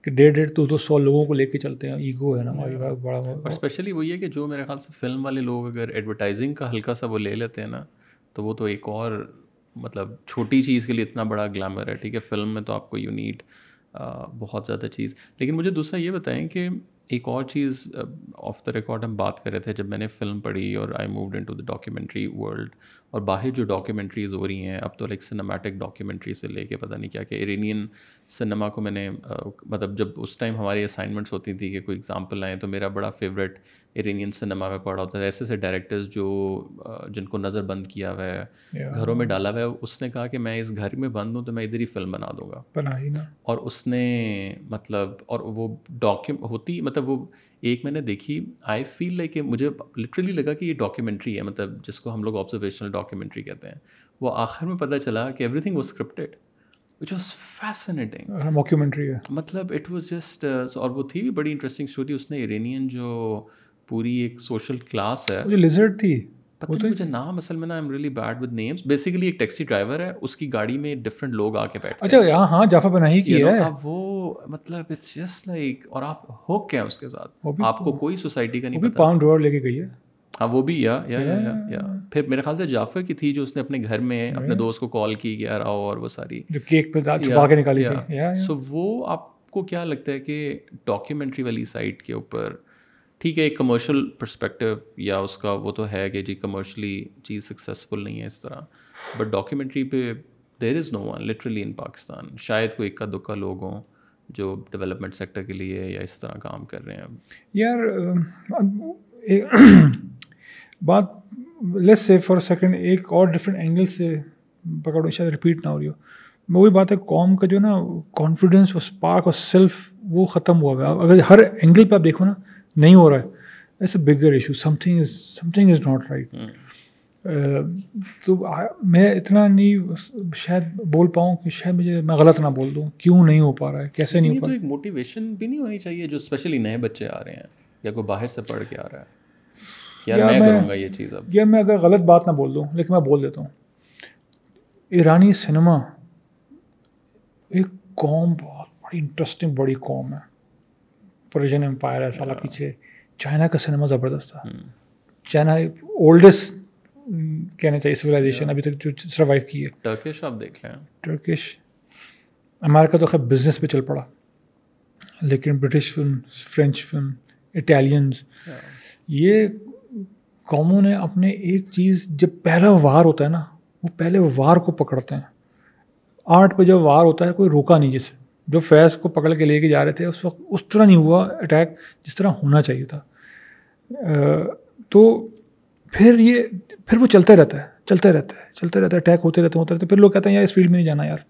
कि डेढ़ डेढ़ दो दो सौ लोगों को लेके चलते हैं ईगो है ना हमारी हाँ। बड़ा और स्पेशली वही है कि जो मेरे ख्याल से फिल्म वाले लोग अगर एडवर्टाइजिंग का हल्का सा वो ले लेते हैं ना तो वो तो एक और मतलब छोटी चीज़ के लिए इतना बड़ा ग्लैमर है ठीक है फिल्म में तो आपको यूनिट बहुत ज़्यादा चीज़ लेकिन मुझे दूसरा ये बताएं कि एक और चीज़ ऑफ द रिकॉर्ड हम बात कर रहे थे जब मैंने फिल्म पढ़ी और I moved into the documentary world और बाहर जो डॉक्यूमेंट्रीज हो रही हैं अब तो लाइक सिनेमैटिक डॉक्यूमेंट्री से लेके पता नहीं क्या क्या इरेनियन सिनेमा को मैंने मतलब जब उस टाइम हमारी असाइनमेंट्स होती थी कि कोई एग्जाम्पल आए तो मेरा बड़ा फेवरेट इरानियन सिनेमा में पढ़ा होता है ऐसे ऐसे डायरेक्टर्स जो जिनको नजर बंद किया हुआ है yeah. घरों में डाला हुआ है उसने कहा कि मैं इस घर में बंद हूँ तो मैं इधर ही फिल्म बना दूंगा बना ही ना और उसने मतलब और वो डॉक्यू होती मतलब वो एक मैंने देखी आई फील लाइक मुझे लिटरली लगा कि ये डॉक्यूमेंट्री है मतलब जिसको हम लोग ऑब्जर्वेशनल डॉक्यूमेंट्री कहते हैं वो आखिर में पता चला कि एवरीथिंग वो scripted which was fascinating documentary है मतलब इट वॉज जस्ट और वो थी भी बड़ी इंटरेस्टिंग स्टोरी उसने इरेनियन जो पूरी एक सोशल क्लास है जो लिजर्ड थी पता नहीं तो मुझे नाम असल में ना I am really bad with names basically एक टैक्सी ड्राइवर है उसकी गाड़ी में डिफरेंट लोग आके बैठे अच्छा यहाँ हाँ, हाँ जाफा बनाई की है अब वो मतलब इट्स जस्ट लाइक और आप हुक हैं उसके साथ आपको कोई सोसाइटी का नहीं पता पाउंड रोड लेके गई है हाँ वो भी या या या या फिर मेरे ख्याल से जाफर की थी जो उसने अपने घर में अपने दोस्त को कॉल की गया रहा और वो सारी जो केक पे छुपा के निकाली थी सो वो आपको क्या लगता है कि डॉक्यूमेंट्री वाली साइट के ऊपर ठीक है एक कमर्शियल परस्पेक्टिव या उसका वो तो है कि जी कमर्शली चीज़ सक्सेसफुल नहीं है इस तरह बट डॉक्यूमेंट्री पे there is no one literally in Pakistan शायद कोई इक्का दुक्का लोग हों जो डेवलपमेंट सेक्टर के लिए या इस तरह काम कर रहे हैं यार एक बात लेस से फॉर सेकेंड एक और डिफरेंट एंगल से पकड़ो शायद रिपीट ना हो रही हो मैं वही बात है कॉम का जो ना कॉन्फिडेंस और स्पार्क और सेल्फ वो ख़त्म हुआ हुआ अगर हर एंगल पर आप देखो ना नहीं हो रहा है that's a bigger issue something is something is not right तो आ, मैं इतना नहीं शायद बोल पाऊँ कि शायद मुझे मैं गलत ना बोल दूँ क्यों नहीं हो पा रहा है कैसे नहीं हो पा तो रहा तो एक मोटिवेशन भी नहीं होनी चाहिए जो स्पेशली नए बच्चे आ रहे हैं या कोई बाहर से पढ़ के आ रहा है क्या या मैं, मैं करूँगा ये चीज़ अब यह मैं अगर गलत बात ना बोल दूँ लेकिन मैं बोल देता हूँ ईरानी सिनेमा एक कौम बहुत बड़ी इंटरेस्टिंग बड़ी कौम है पर्शियन एम्पायर है साला पीछे चाइना का सिनेमा ज़बरदस्त हम्म. हम्म, था चाइना ओल्डेस्ट कहना चाहिए सिविलाइजेशन अभी तक जो सर्वाइव की है टर्किश आप देख लें टर्किश अमेरिका तो खैर बिजनेस पे चल पड़ा लेकिन British film French film Italians ये कॉमों ने अपने एक चीज़ जब पहला वार होता है ना वो पहले वार को पकड़ते हैं आर्ट पे जब वार होता है कोई रोका नहीं जैसे जो फैज़ को पकड़ के लेके जा रहे थे उस वक्त उस तरह नहीं हुआ अटैक जिस तरह होना चाहिए था तो फिर ये फिर वो चलते रहता है चलते रहता है चलते रहता है अटैक होते रहते होते रहते फिर लोग कहते हैं यार इस फील्ड में नहीं जाना यार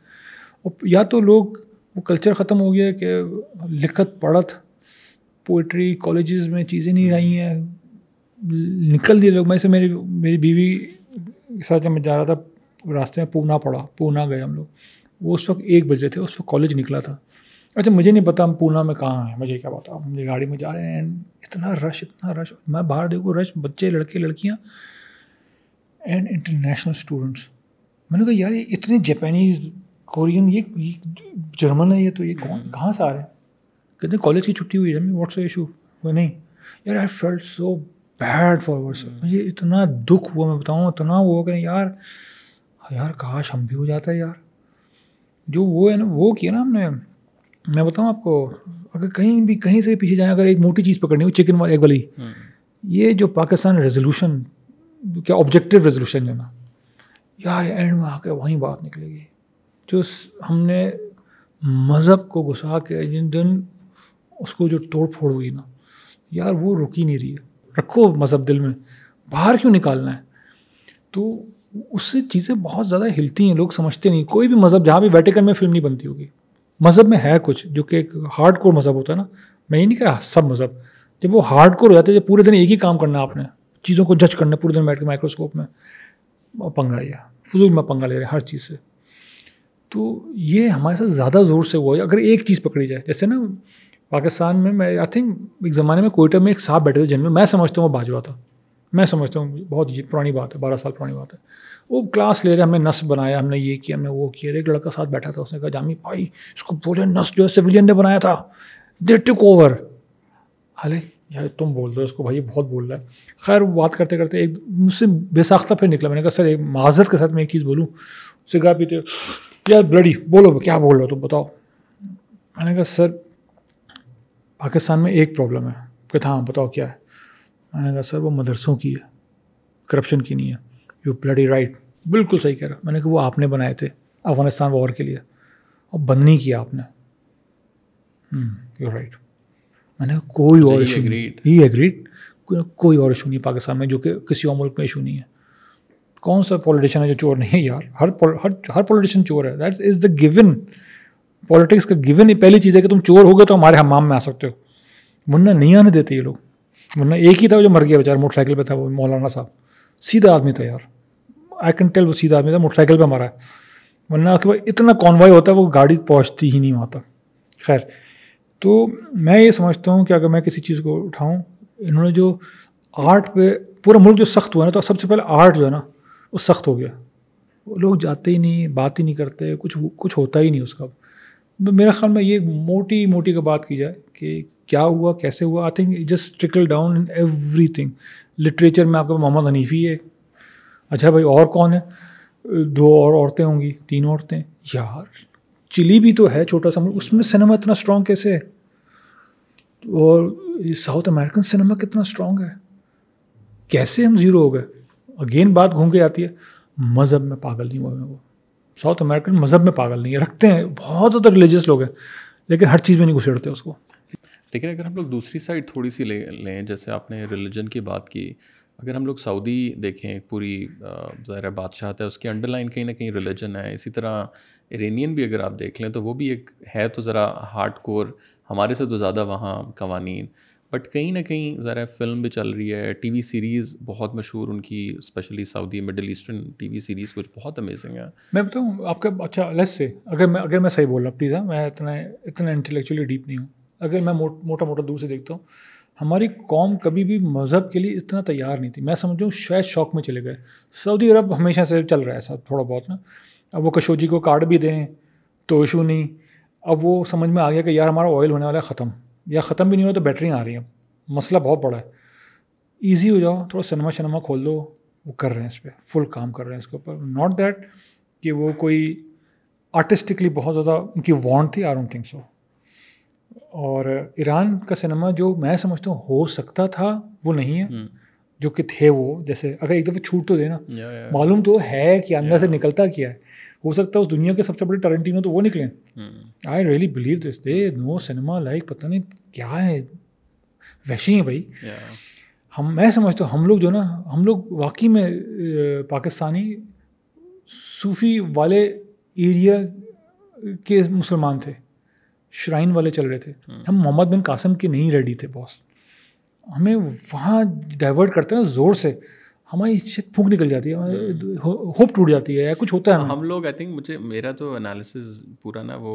या तो लोग वो कल्चर ख़त्म हो गया कि लिखत पढ़त पोइट्री कॉलेज में चीज़ें नहीं आई हैं निकल दिए लोग मैं से मेरी मेरी बीवी के साथ जब मैं जा रहा था रास्ते में पूना पड़ा पूना गए हम लोग वो उस वक्त एक बजे थे उस वक्त कॉलेज निकला था अच्छा मुझे नहीं पता हम पूना में कहाँ हैं मुझे क्या पता हम गाड़ी में जा रहे हैं एंड इतना रश इतना रश मैं बाहर देखो रश बच्चे लड़के लड़कियाँ एंड इंटरनेशनल स्टूडेंट्स मैंने कहा यार ये इतने जापानीज कोरियन ये, ये जर्मन है ये तो ये कौन कहाँ से आ रहे हैं कहते कॉलेज की छुट्टी हुई है व्हाट्स इशू वो नहीं यार I felt so bad forward sir मुझे इतना दुख हुआ मैं बताऊँ इतना हुआ कि यार यार काश हम भी हो जाता है यार जो वो है ना वो किया ना हमने मैं बताऊँ आपको अगर कहीं भी कहीं से पीछे जाए अगर एक मोटी चीज़ पकड़नी हो चिकन वाले एक वाली हम्म। ये जो पाकिस्तान रेजोल्यूशन क्या ऑब्जेक्टिव रेजोल्यूशन है ना यार एंड में आके वहीं बात निकलेगी जो हमने मज़हब को घुसा के जिन दिन उसको जो तोड़ फोड़ हुई ना यार वो रुकी नहीं रही है रखो मज़हब दिल में बाहर क्यों निकालना है तो उससे चीज़ें बहुत ज़्यादा हिलती हैं लोग समझते नहीं कोई भी मज़हब जहाँ भी वेटिकन में फिल्म नहीं बनती होगी मज़हब में है कुछ जो कि एक हार्ड कोर मज़हब होता है ना मैं ये नहीं कह रहा सब मज़हब जब वो हार्ड कोर हो जाते जब पूरे दिन एक ही काम करना आपने चीज़ों को जज करना पूरे दिन बैठ के माइक्रोस्कोप में पंगा लिया फजूल में पंगा ले रहे हर चीज़ से तो ये हमारे साथ ज़्यादा ज़ोर से हुआ है अगर एक चीज़ पकड़ी जाए जैसे ना पाकिस्तान में मैं आई थिंक एक ज़माने में कोयटा में एक साहब बैठे थे जनरल मैं समझता हूँ वो बाजवा था मैं समझता हूँ बहुत पुरानी बात है बारह साल पुरानी बात है वो क्लास ले रहे हमने नस बनाया हमने ये किया हमने वो किया एक लड़का साथ बैठा था उसने कहा जामी भाई इसको बोले नस जो है सिविलियन ने बनाया था दे टुक ओवर हाले यार तुम बोल रहे हो उसको भाई बहुत बोल रहा है खैर वो बात करते करते एक मुझसे बेसाख्ता फिर निकला मैंने कहा सर एक माजरत के साथ मैं एक चीज़ बोलूँ उससे कहा पीते यार ब्लडी बोलो क्या बोल रहे हो तुम बताओ मैंने कहा सर पाकिस्तान में एक प्रॉब्लम है कहता हाँ बताओ क्या है मैंने कहा सर वो मदरसों की है करप्शन की नहीं है यू ब्लडी राइट बिल्कुल सही कह रहा मैंने कहा वो आपने बनाए थे अफगानिस्तान वॉर के लिए और बंद नहीं किया आपने यू हम्म, राइट मैंने कहा कोई और इशू ही एग्रीड कोई और इशू नहीं पाकिस्तान में जो कि किसी और मुल्क में इशू नहीं है कौन सा पॉलिटिशियन है जो चोर नहीं है यार हर हर हर पॉलिटिशियन चोर है that is the given politics का गिवन पहली चीज़ है कि तुम चोर हो गए तो हमारे हमाम में आ सकते हो मुन्ना नहीं आने देते ये लोग वरना एक ही था जो मर गया बेचारा मोटरसाइकिल पे था वो मौलाना साहब सीधा आदमी था यार आई कैन टेल वो सीधा आदमी था मोटरसाइकिल पे मारा है वरना उसके बाद इतना कॉन्वाय होता है वो गाड़ी पहुँचती ही नहीं वहाँ तक खैर तो मैं ये समझता हूँ कि अगर मैं किसी चीज़ को उठाऊँ इन्होंने जो आर्ट पे पूरा मुल्क जो सख्त हुआ ना तो सबसे पहले आर्ट जो है ना वो सख्त हो गया वो लोग जाते ही नहीं बात ही नहीं करते कुछ कुछ होता ही नहीं उसका मेरा ख्याल में ये मोटी मोटी का बात की जाए कि क्या हुआ कैसे हुआ I think just trickle down in everything literature में आपका मोहम्मद हनीफी है अच्छा भाई और कौन है दो और औरतें होंगी तीन औरतें यार चिली भी तो है छोटा सा मतलब उसमें सिनेमा इतना स्ट्रॉन्ग कैसे है और साउथ अमेरिकन सिनेमा कितना स्ट्रॉन्ग है कैसे हम ज़ीरो हो गए अगेन बात घूम के आती है मज़हब में पागल नहीं हुआ वो साउथ अमेरिकन मज़हब में पागल नहीं है रखते हैं बहुत ज़्यादा रिलीजियस लोग हैं लेकिन हर चीज़ में नहीं घुसेड़ते उसको लेकिन अगर हम लोग दूसरी साइड थोड़ी सी ले लें जैसे आपने रिलीजन की बात की अगर हम लोग सऊदी देखें पूरी ज़ाहिर बादशाहत है उसकी अंडरलाइन कहीं ना कहीं रिलीजन है इसी तरह इरेनियन भी अगर आप देख लें तो वो भी एक है तो ज़रा हार्ड कोर हमारे से तो ज़्यादा वहाँ कवानी बट कहीं ना कहीं ज़रा फिल्म भी चल रही है टी वी सीरीज़ बहुत मशहूर उनकी specially Saudi middle Eastern we series कुछ बहुत अमेजिंग है मैं बताऊँ आपका अच्छा लेस से अगर मैं अगर मैं सही बोल रहा हूँ प्लीज़ हाँ, मैं इतना इतना इंटेलेक्चुअली डीप नहीं हूँ अगर मैं मोट मोटा मोटा दूर से देखता हूँ हमारी कौम कभी भी मज़हब के लिए इतना तैयार नहीं थी मैं समझूँ शायद शौक में चले गए सऊदी अरब हमेशा से चल रहा है ऐसा थोड़ा बहुत ना अब वो कशोजी को कार्ड भी दें तो इशू नहीं अब वो समझ में आ गया कि यार हमारा ऑयल होने वाला है ख़त्म या ख़त्म भी नहीं हुआ तो बैटरी आ रही है मसला बहुत बड़ा है ईजी हो जाओ थोड़ा सिनेमा शनमा खोल दो वो कर रहे हैं इस पर फुल काम कर रहे हैं इसके ऊपर नॉट दैट कि वो कोई आर्टिस्टिकली बहुत ज़्यादा उनकी वॉन्ट थी आई डोंट थिंक सो और ईरान का सिनेमा जो मैं समझता हूँ हो सकता था वो नहीं है हम्म। जो कि थे वो जैसे अगर एक दफ़े छूट तो देना मालूम तो है कि अंदर से निकलता क्या है हो सकता है उस दुनिया के सबसे बड़े टरेंटिनो तो वो निकले I really believe this they know cinema like पता नहीं क्या है वैशी है भाई yeah. हम मैं समझता हूँ हम लोग जो ना हम लोग वाकई में पाकिस्तानी सूफी वाले एरिया के मुसलमान थे श्राइन वाले चल रहे थे हम्म। हम मोहम्मद बिन कासम के नहीं रेडी थे बॉस हमें वहाँ डाइवर्ट करते हैं ना ज़ोर से हमारी शिट फूक निकल जाती है हम्म। होप टूट जाती है या कुछ होता है हम लोग आई थिंक मुझे मेरा तो एनालिसिस पूरा ना वो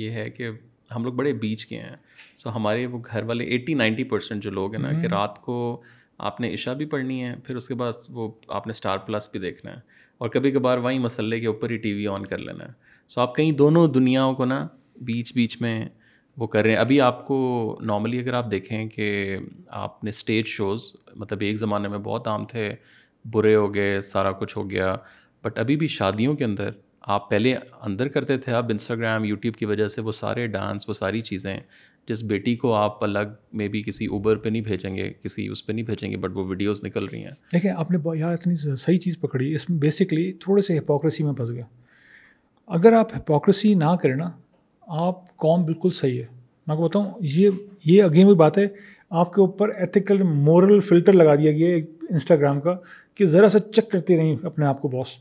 ये है कि हम लोग बड़े बीच के हैं सो हमारे वो घर वाले एट्टी नाइन्टी परसेंट जो लोग हैं ना कि हम्म। रात को आपने इशा भी पढ़नी है फिर उसके बाद वो आपने स्टार प्लस भी देखना है और कभी कभार वहीं मसल्ले के ऊपर ही टीवी ऑन कर लेना है सो आप कहीं दोनों दुनियाओं को ना बीच बीच में वो कर रहे हैं अभी आपको नॉर्मली अगर आप देखें कि आपने स्टेज शोज़ मतलब एक ज़माने में बहुत आम थे बुरे हो गए सारा कुछ हो गया बट अभी भी शादियों के अंदर आप पहले अंदर करते थे आप इंस्टाग्राम यूट्यूब की वजह से वो सारे डांस वो सारी चीज़ें जिस बेटी को आप अलग मे भी किसी उबर पे नहीं भेजेंगे किसी उस पर नहीं भेजेंगे बट वो वीडियोस निकल रही हैं देखिए आपने यार इतनी सही चीज़ पकड़ी इसमें बेसिकली थोड़े से हिपोक्रेसी में फंस गया अगर आप हिपोक्रेसी ना करें ना आप कॉम बिल्कुल सही है मैं आपको बताऊँ ये ये अगेन वही बात है आपके ऊपर एथिकल मॉरल फिल्टर लगा दिया गया इंस्टाग्राम का कि ज़रा सा चेक करते रही अपने आप को बॉस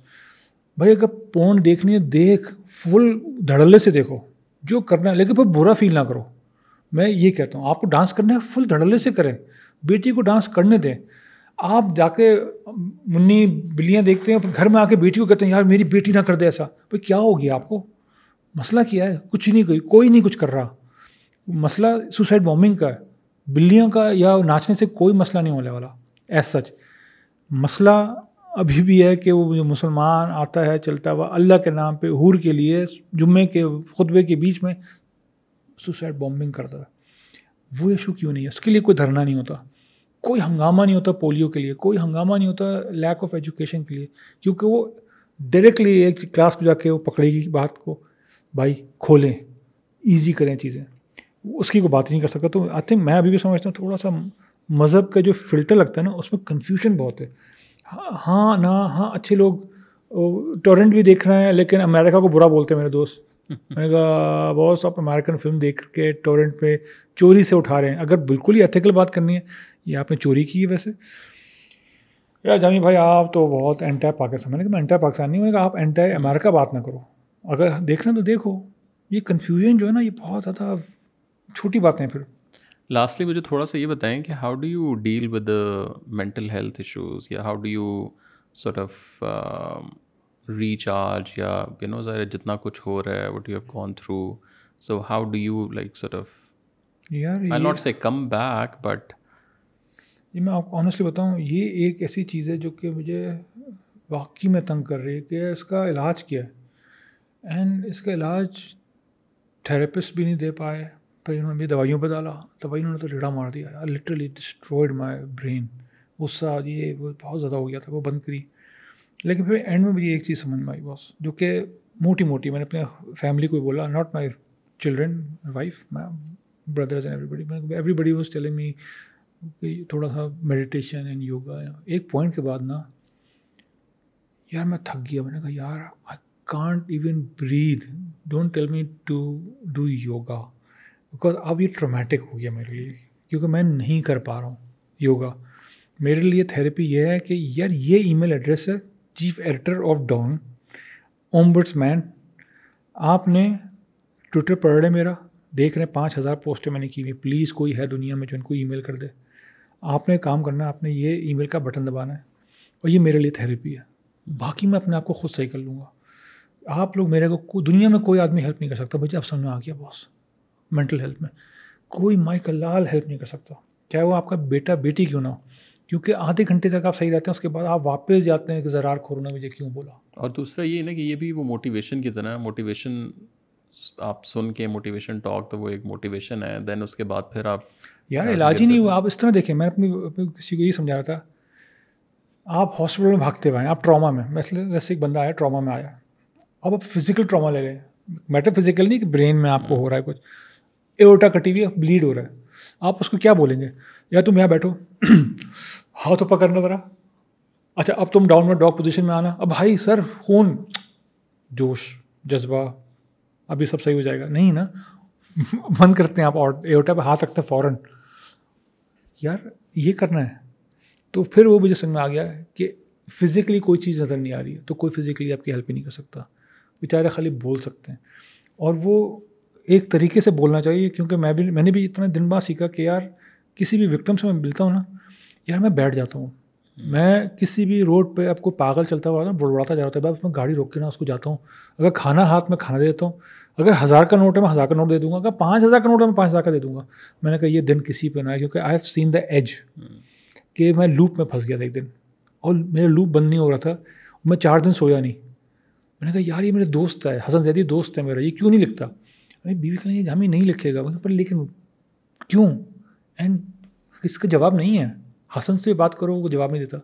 भाई अगर पोर्न देखनी है देख फुल धड़ल्ले से देखो जो करना है लेकिन फिर बुरा फील ना करो मैं ये कहता हूँ आपको डांस करना है फुल धड़ल्ले से करें बेटी को डांस करने दें आप जाके मुन्नी बिल्लियाँ देखते हैं घर में आके बेटी को कहते हैं यार मेरी बेटी ना कर दे ऐसा भाई क्या हो गया आपको मसला क्या है कुछ नहीं कोई कोई नहीं कुछ कर रहा मसला सुसाइड बॉम्बिंग का है बिल्लियों का या नाचने से कोई मसला नहीं होने वाला एज सच मसला अभी भी है कि वो जो मुसलमान आता है चलता हुआ अल्लाह के नाम पे हूर के लिए जुम्मे के खुतबे के बीच में सुसाइड बॉम्बिंग करता है वो इशू क्यों नहीं है उसके लिए कोई धरना नहीं होता कोई हंगामा नहीं होता पोलियो के लिए कोई हंगामा नहीं होता लैक ऑफ एजुकेशन के लिए क्योंकि वो डायरेक्टली एक क्लास को जाके वो पकड़ेगी बात को भाई खोलें ईजी करें चीज़ें उसकी कोई बात नहीं कर सकता तो आई थिंक मैं अभी भी समझता हूँ थोड़ा सा मज़हब का जो फिल्टर लगता है ना उसमें कन्फ्यूजन बहुत है हाँ, हाँ ना हाँ अच्छे लोग टोरेंट भी देख रहे हैं लेकिन अमेरिका को बुरा बोलते हैं मेरे दोस्त (laughs) मैंने कहा बॉस आप अमेरिकन फिल्म देख के टोरेंट पे चोरी से उठा रहे हैं अगर बिल्कुल ही एथिकल बात करनी है ये आपने चोरी की है वैसे यार जामी भाई आप तो बहुत एंटा पाकिस्तान मैंने कहा मैं एंटा पाकिस्तान नहीं मैंने कहा आप एंटा अमेरिका बात ना करो अगर देखना तो देखो ये कन्फ्यूजन जो है ना ये बहुत ज़्यादा छोटी बातें फिर लास्टली मुझे थोड़ा सा ये बताएं कि how do you deal with mental health issues या how do you sort of recharge या यू नो जरा जितना कुछ हो रहा है what you have gone through so how do you like sort of यार आई नॉट से कम बैक बट ये मैं आपको ऑनेस्टली बताऊँ ये एक ऐसी चीज़ है जो कि मुझे वाकई में तंग कर रही है कि इसका इलाज क्या है एंड इसका इलाज थेरेपिस्ट भी नहीं दे पाए पर इन्होंने भी दवाइयों पर डाला दवाई उन्होंने तो लीड़ा मार दिया यार लिटरली डिस्ट्रॉयड माई ब्रेन गुस्सा ये वो बहुत ज़्यादा हो गया था वो बंद करी लेकिन फिर एंड में मुझे एक चीज़ समझ में आई बॉस जो कि मोटी मोटी मैंने अपने फैमिली को बोला not my children wife my brothers and everybody everybody was telling me कि थोड़ा सा मेडिटेशन एंड योगा एक पॉइंट के बाद ना यार मैं थक गया मैंने कहा यार I can't even breathe don't tell me to do yoga because अब ये ट्रोमेटिक हो गया मेरे लिए क्योंकि मैं नहीं कर पा रहा हूँ योगा मेरे लिए थेरेपी यह है कि यार ये ईमेल एड्रेस है chief editor of Dawn ombudsman आपने ट्विटर पढ़ रहे मेरा देख रहे हैं पाँच हज़ार पोस्टें मैंने की हुई प्लीज़ कोई है दुनिया में जो इनको ईमेल कर दे आपने काम करना है आपने ये ईमेल का बटन दबाना है और ये मेरे लिए थेरेपी है बाकी मैं अपने आप को खुद सही कर लूँगा आप लोग मेरे को दुनिया में कोई आदमी हेल्प नहीं कर सकता मुझे अब समझ में आ गया बॉस मेंटल हेल्थ में कोई माइक लाल हेल्प नहीं कर सकता चाहे वो आपका बेटा बेटी क्यों ना हो क्योंकि आधे घंटे तक आप सही रहते हैं उसके बाद आप वापस जाते हैं कि जरार कोरोना मुझे क्यों बोला और दूसरा ये ना कि ये भी वो मोटिवेशन की तरह मोटिवेशन आप सुन के मोटिवेशन टॉक तो वो एक मोटिवेशन है देन उसके बाद फिर आप यार इलाज ही नहीं हुआ आप इस तरह देखें मैं अपनी, किसी को ये समझा रहा था आप हॉस्पिटल में भागते हुए आप ट्रॉमा में मैं जैसे एक बंदा आया ट्रॉमा में आया अब आप फिजिकल ट्रामा ले लें मैटर फिजिकल नहीं कि ब्रेन में आपको हो रहा है कुछ एओटा कटी हुई ब्लीड हो रहा है आप उसको क्या बोलेंगे या तुम यहाँ बैठो (clears throat) हाथ ऊपर पकड़ना ज़रा अच्छा अब तुम डाउन में डॉग पोजिशन में आना अब भाई सर खून जोश जज्बा अभी सब सही हो जाएगा नहीं ना (laughs) मन करते हैं आप और एओटा पे हाथ रखते हैं फ़ौरन यार ये करना है तो फिर वो मुझे समझ में आ गया कि फिज़िकली कोई चीज़ नज़र नहीं आ रही है तो कोई फिज़िकली आपकी हेल्प ही नहीं कर सकता बेचारे खाली बोल सकते हैं और वो एक तरीके से बोलना चाहिए क्योंकि मैं भी मैंने भी इतना दिन बाद सीखा कि यार किसी भी विक्टम से मैं मिलता हूँ ना यार मैं बैठ जाता हूँ हम्म। मैं किसी भी रोड पे आपको पागल चलता हुआ ना बुड़बड़ाता जा रहा था मैं गाड़ी रोक के ना उसको जाता हूँ अगर खाना हाथ में खाना देता हूँ अगर हज़ार का नोट है मैं हज़ार का नोट दे दूंगा अगर पाँच हज़ार का नोट है मैं पाँच हज़ार का दे दूंगा मैंने कहा ये दिन किसी पर ना है क्योंकि I have seen the edge कि मैं लूप में फंस गया था एक दिन और मेरा लूप बंद नहीं हो रहा था मैं चार दिन सोया नहीं मैंने कहा यार ये मेरे दोस्त है हसन जैदी दोस्त है मेरा ये क्यों नहीं लिखता अरे बीवी कहें हम ही नहीं लिखेगा पर लेकिन क्यों एंड इसका जवाब नहीं है हसन से बात करो वो जवाब नहीं देता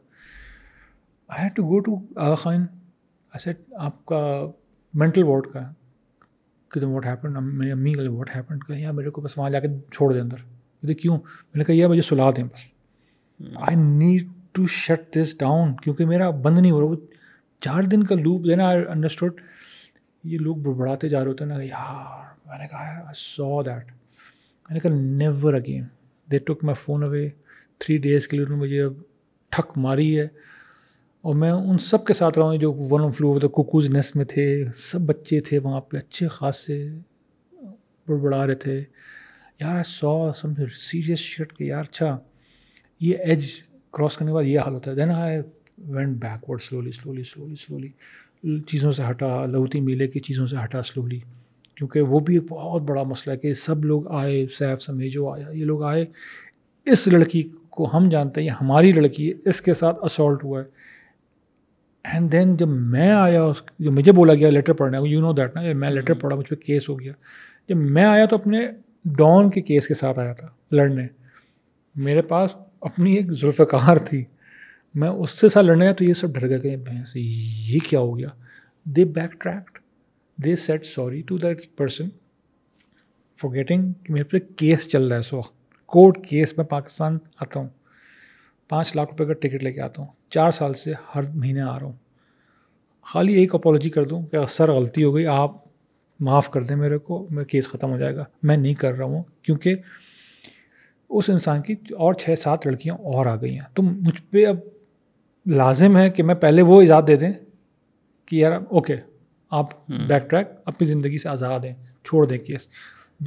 I had to go to Aga Khan ऐसे आपका मेंटल वार्ड का कि तुम वॉट हैपन मेरी अम्मी का वॉट हैपन कहीं यार मेरे को बस वहाँ जाके छोड़ दें अंदर कहते क्यों मैंने कहा यार मुझे सुला दें बस I need to shut this down क्योंकि मेरा बंद नहीं हो रहा वो चार दिन का लूप देन आई अंडरस्टूड ये लोग बुड़बड़ाते जा रहे होते हैं ना यार मैंने कहा आई सॉ दैट मैंने कहा never again they took my phone away three days के लिए उन्होंने मुझे अब ठक मारी है और मैं उन सब के साथ रहा हूँ जो one of flew cuckoo's nest में थे सब बच्चे थे वहाँ पे अच्छे से बुड़बड़ा रहे थे यार I saw some serious shit के यार अच्छा ये एज क्रॉस करने के बाद ये हाल होता है then I went backward slowly slowly slowly slowly चीज़ों से हटा लहूती मेले की चीज़ों से हटा स्लोली क्योंकि वो भी एक बहुत बड़ा मसला है कि सब लोग आए सैफ समेजो आया ये लोग आए इस लड़की को हम जानते हैं हमारी लड़की है इसके साथ असोल्ट हुआ है एंड देन जब मैं आया उस जो मुझे बोला गया लेटर पढ़ने का यू नो दैट ना मैं लेटर हम्म। पढ़ा मुझ पर केस हो गया जब मैं आया तो अपने डॉन के केस के साथ आया था लड़ने मेरे पास अपनी एक जुल्फ़ार थी मैं उससे साथ लड़ने आया तो ये सब डर गया कहीं भैंस ये क्या हो गया they backtracked they said sorry to that person for getting कि मेरे पे केस चल रहा है इस वक्त कोर्ट केस में पाकिस्तान आता हूँ पाँच लाख रुपए का टिकट लेके आता हूँ चार साल से हर महीने आ रहा हूँ खाली एक अपोलॉजी कर दूँ कि सर गलती हो गई आप माफ़ कर दें मेरे को मेरा केस ख़त्म हो जाएगा मैं नहीं कर रहा हूँ क्योंकि उस इंसान की और छः सात लड़कियाँ और आ गई हैं तो मुझ पर अब लाजिम है कि मैं पहले वो इजाज़त दे दें कि यार ओके आप बैक हम्म। ट्रैक अपनी ज़िंदगी से आज़ाद हैं छोड़ दें केस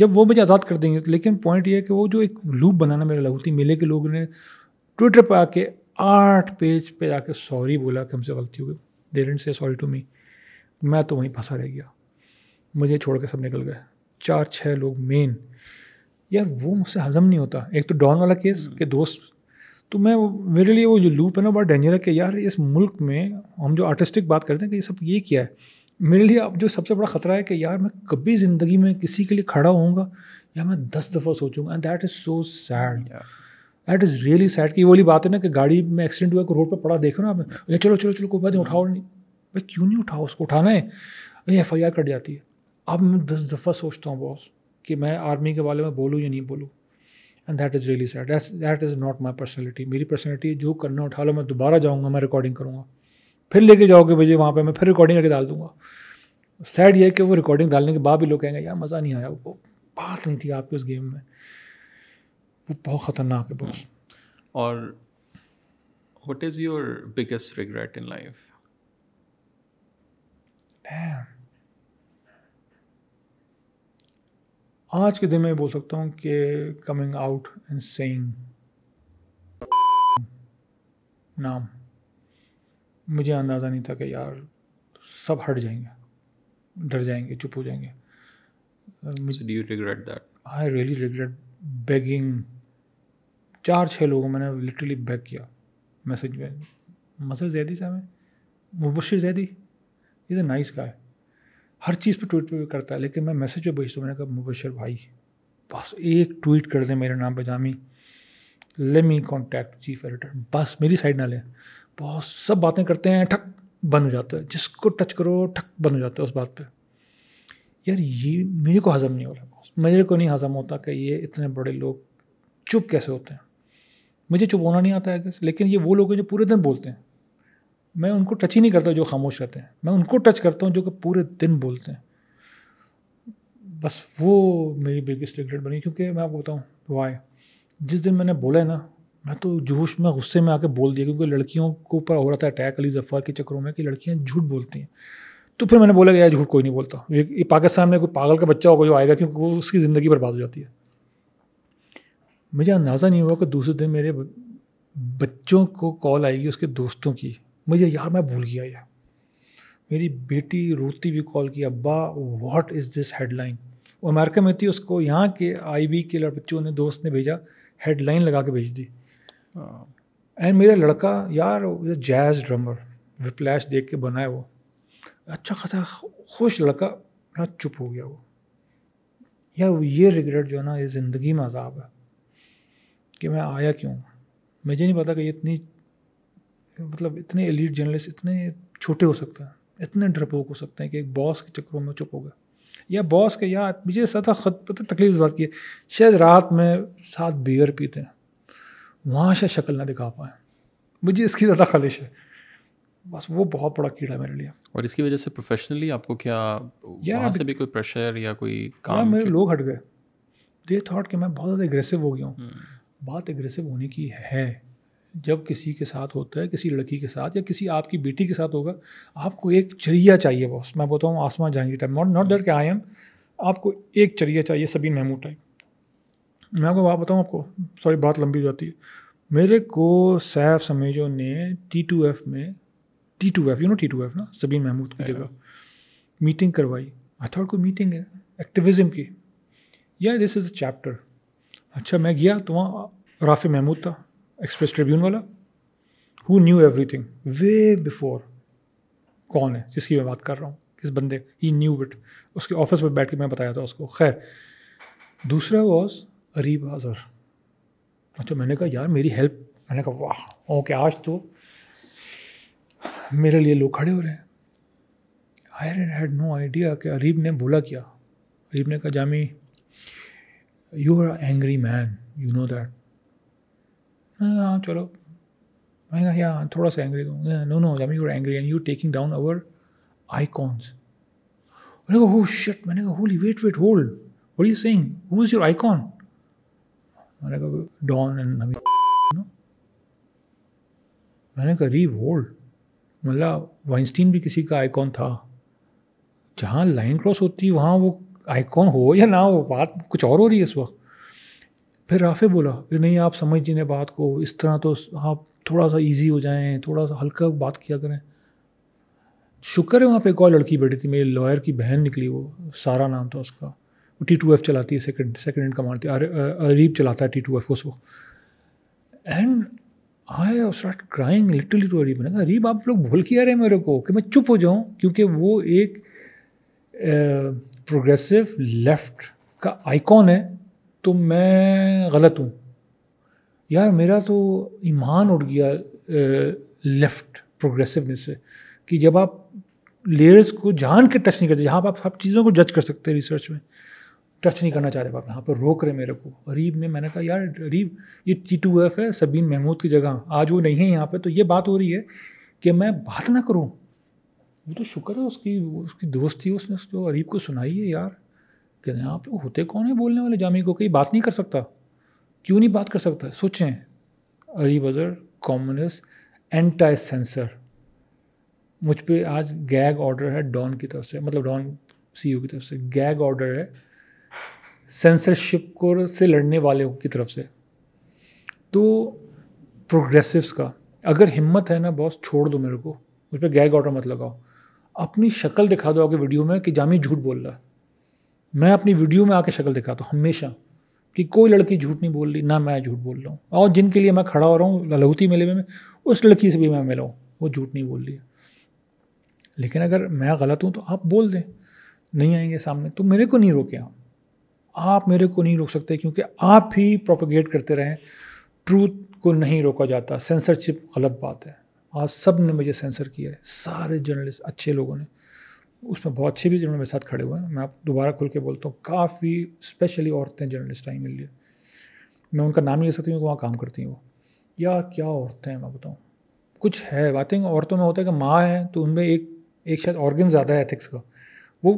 जब वो मुझे आज़ाद कर देंगे लेकिन पॉइंट ये है कि वो जो एक लूप बनाना मेरे थी मेले के लोगों ने ट्विटर पर आके आठ पेज पे जाके सॉरी बोला कि हमसे गलती हो गई देर से सॉरी टू मी मैं तो वहीं फंसा रह गया मुझे छोड़ के सब निकल गए चार छः लोग मेन यार वो मुझसे हजम नहीं होता एक तो डॉन वाला केस हम्म। के दोस्त तो मैं मेरे लिए वो जो लूप है ना बड़ा डेंजर है कि यार इस मुल्क में हम जो आर्टिस्टिक बात करते हैं कि ये सब ये क्या है मेरे लिए अब जो सबसे बड़ा ख़तरा है कि यार मैं कभी ज़िंदगी में किसी के लिए खड़ा होऊंगा या मैं दस दफ़ा सोचूंगा and that is so sad that is really sad कि वाली बात है ना कि गाड़ी में एक्सीडेंट हुआ रोड पर पड़ा देखो ना आप yeah. चलो चलो चलो कोई बात नहीं उठाओ नहीं भाई क्यों नहीं उठाओ उसको उठाना है अरे एफ आई आर कट जाती है अब मैं दस दफ़ा सोचता हूँ बॉस कि मैं आर्मी के बारे में बोलूँ या नहीं बोलूँ and that is really sad that is not my personality मेरी पर्सनलिटी जो करना उठा लो मैं दोबारा जाऊँगा मैं रिकॉर्डिंग करूँगा फिर लेके जाओगे भैया वहाँ पर मैं फिर रिकॉर्डिंग करके डाल दूँगा सैड ये है कि वो रिकॉर्डिंग डालने के बाद भी लोग कहेंगे यार मज़ा नहीं आया वो बात नहीं थी आपकी उस गेम में वो बहुत ख़तरनाक है बॉस hmm. और what is your biggest regret in life आज के दिन में बोल सकता हूँ कि कमिंग आउट एंड सेइंग नाम मुझे अंदाज़ा नहीं था कि यार सब हट जाएंगे डर जाएंगे चुप हो जाएंगे do you regret that I really regret begging चार छः लोगों मैंने लिटरली बैग किया मैसेज में मसल जैदी साहब है Mubashir Zaidi is a nice guy हर चीज़ पे ट्वीट पे करता है लेकिन मैं मैसेज पे भेजता हूँ मैंने कहा मुबशर भाई बस एक ट्वीट कर दें मेरे नाम पर जामी ले मी कॉन्टैक्ट चीफ एडिटर बस मेरी साइड ना लें बहुत सब बातें करते हैं ठक बंद हो जाता है जिसको टच करो ठक बंद हो जाता है उस बात पर यार ये मेरे को हज़म नहीं हो रहा मेरे को नहीं हज़म होता कि ये इतने बड़े लोग चुप कैसे होते हैं मुझे चुप होना नहीं आता है लेकिन ये वो लोग हैं जो पूरे दिन बोलते हैं मैं उनको टच ही नहीं करता जो खामोश रहते हैं मैं उनको टच करता हूँ जो कि पूरे दिन बोलते हैं बस वो मेरी बिगेस्ट रिगरेट बनी क्योंकि मैं आपको बताऊँ वाई जिस दिन मैंने बोला है ना मैं तो जोश में गुस्से में आके बोल दिया क्योंकि लड़कियों के ऊपर हो रहा था अटैक अली जफ़र के चक्करों में कि लड़कियाँ झूठ बोलती हैं तो फिर मैंने बोला कि यार झूठ कोई नहीं बोलता ये पाकिस्तान में कोई पागल का बच्चा होगा जो आएगा क्योंकि वो उसकी ज़िंदगी बर्बाद हो जाती है मुझे अंदाज़ा नहीं हुआ कि दूसरे दिन मेरे बच्चों को कॉल आएगी उसके दोस्तों की मुझे यार मैं भूल गया यार मेरी बेटी रोती हुई कॉल की अब्बा व्हाट इज़ दिस हेडलाइन वो अमेरिका में थी उसको यहाँ के आईबी के बच्चों ने दोस्त ने भेजा हेडलाइन लगा के भेज दी एंड हाँ। मेरा लड़का यार जैज़ ड्रमर विप्लैश देख के बनाए वो अच्छा खासा खुश लड़का ना चुप हो गया वो यार ये रिग्रेट जो है ना ये ज़िंदगी में अजाब है कि मैं आया क्यों मुझे नहीं पता कि ये इतनी मतलब इतने एलिट जर्नलिस्ट इतने छोटे हो सकते हैं इतने डरपोक हो सकते हैं कि एक बॉस के चक्करों में चुप हो गए या बॉस के या मुझे था खत पता तकलीफ इस बात की है शायद रात में साथ बियर पीते हैं वहाँ शायद शक्ल ना दिखा पाए मुझे इसकी ज़्यादा खालिश है बस वो बहुत बड़ा कीड़ा है मेरे लिए और इसकी वजह से प्रोफेशनली आपको क्या या वहां से भी कोई प्रेशर या कोई काम या मेरे लोग हट गए दे थॉट कि मैं बहुत ज़्यादा एग्रेसिव हो गया हूँ हम्म। बात एग्रेसिव होने की है जब किसी के साथ होता है किसी लड़की के साथ या किसी आपकी बेटी के साथ होगा आपको एक चरिया चाहिए बॉस मैं बोलता हूँ Asma Jahangir type not not date के आई एम आपको एक चरिया चाहिए सभी महमूद टाइप मैं आपको बात बताऊँ आपको सॉरी बात लंबी हो जाती है मेरे को सैफ समेजो ने टी टू एफ में T two F you know T two F ना सबीन महमूद की जगह मीटिंग करवाई आई थॉट कोई मीटिंग है एक्टिविज़म की या दिस इज़ अ चैप्टर अच्छा मैं गया तो वहाँ राफ़ी महमूद था एक्सप्रेस ट्रिब्यून वाला who knew everything way before कौन है जिसकी मैं बात कर रहा हूँ किस बंदे ही न्यू इट उसके ऑफिस में बैठ के मैं बताया था उसको खैर दूसरा वॉज अरीब आजर अच्छा मैंने कहा यार मेरी हेल्प मैंने कहा वाह ओके आज तो मेरे लिए लोग खड़े हो रहे हैं आई हैड नो आइडिया कि अरीब ने बोला क्या अरीब ने कहा Jami you are angry man you know that हाँ चलो मैंने कहा या थोड़ा सा एंग्री दूँ no no Jami your angry and you taking down our icons मैंने कहा हो oh, शिट मैंने कहा holy wait wait hold what you saying who is your icon मैंने कहा डॉन एंड नमी मैंने कहा रीव होल्ड मतलब वाइंस्टीन भी किसी का आईकॉन था जहाँ लाइन क्रॉस होती है वहाँ वो आईकॉन हो या ना हो बात कुछ और हो रही है इस वक्त फिर राफे बोला कि नहीं आप समझिए ने बात को इस तरह तो आप थोड़ा सा इजी हो जाएं थोड़ा सा हल्का बात किया करें शुक्र है वहाँ पे एक और लड़की बैठी थी मेरी लॉयर की बहन निकली वो सारा नाम था उसका वो टी टू एफ चलाती है सेकंड सेकंड हैंड कमांड थी अरीब चलाता है टी टू एफ उस वक्त and I start crying literally to Areeb मैंने कहा अरीब आप लोग भूल किया रहे मेरे को कि मैं चुप हो जाऊँ क्योंकि वो एक प्रोग्रेसिव लेफ्ट का आइकॉन है तो मैं गलत हूँ यार मेरा तो ईमान उड़ गया लेफ़्ट प्रोग्रेसिवनेस से कि जब आप लेयर्स को जान के टच नहीं करते जहाँ आप सब चीज़ों को जज कर सकते हैं रिसर्च में टच नहीं करना चाह रहे आप यहाँ पर रोक रहे मेरे को अरीब में मैंने कहा यार अरीब ये टी टू एफ है सबीन महमूद की जगह आज वो नहीं है यहाँ पर तो ये बात हो रही है कि मैं बात ना करूँ वो तो शुक्र है उसकी उसकी दोस्ती थी उसने उसको तो अरीब को सुनाई है यार कहते हैं आप लोग होते कौन है बोलने वाले जामी को कहीं बात नहीं कर सकता क्यों नहीं बात कर सकता सोचें अरी बजर कॉम्युनिस्ट एंटा सेंसर मुझ पर आज गैग ऑर्डर है डॉन की तरफ से मतलब डॉन सी e की तरफ से गैग ऑर्डर है सेंसरशिप को से लड़ने वाले की तरफ से तो प्रोग्रेसिव्स का अगर हिम्मत है ना बॉस छोड़ दो मेरे को मुझ पर गैग ऑर्डर मत लगाओ अपनी शक्ल दिखा दो आगे वीडियो में कि जामी झूठ बोल रहा है मैं अपनी वीडियो में आके शक्ल दिखाता हूँ हमेशा कि कोई लड़की झूठ नहीं बोल रही ना मैं झूठ बोल रहा हूँ और जिनके लिए मैं खड़ा हो रहा हूँ ललहूती मेले में उस लड़की से भी मैं मिला हूँ वो झूठ नहीं बोल रही है लेकिन अगर मैं गलत हूँ तो आप बोल दें नहीं आएंगे सामने तो मेरे को नहीं रोके आप मेरे को नहीं रोक सकते क्योंकि आप ही प्रोपोगेट करते रहें ट्रूथ को नहीं रोका जाता सेंसरशिप गलत बात है आज सब ने मुझे सेंसर किया है सारे जर्नलिस्ट अच्छे लोगों ने उसमें बहुत अच्छे भी जिन्होंने मेरे साथ खड़े हुए हैं मैं आप दोबारा खुल के बोलता हूँ काफ़ी स्पेशली औरतें जर्नलिस्ट टाइम मेरे लिए मैं उनका नाम नहीं ले सकती हूँ वहाँ काम करती हैं वो या क्या औरतें हैं मैं बताऊँ कुछ है आई थिंक औरतों में होता है कि माँ है तो उनमें एक एक शायद ऑर्गन ज़्यादा है एथिक्स का वो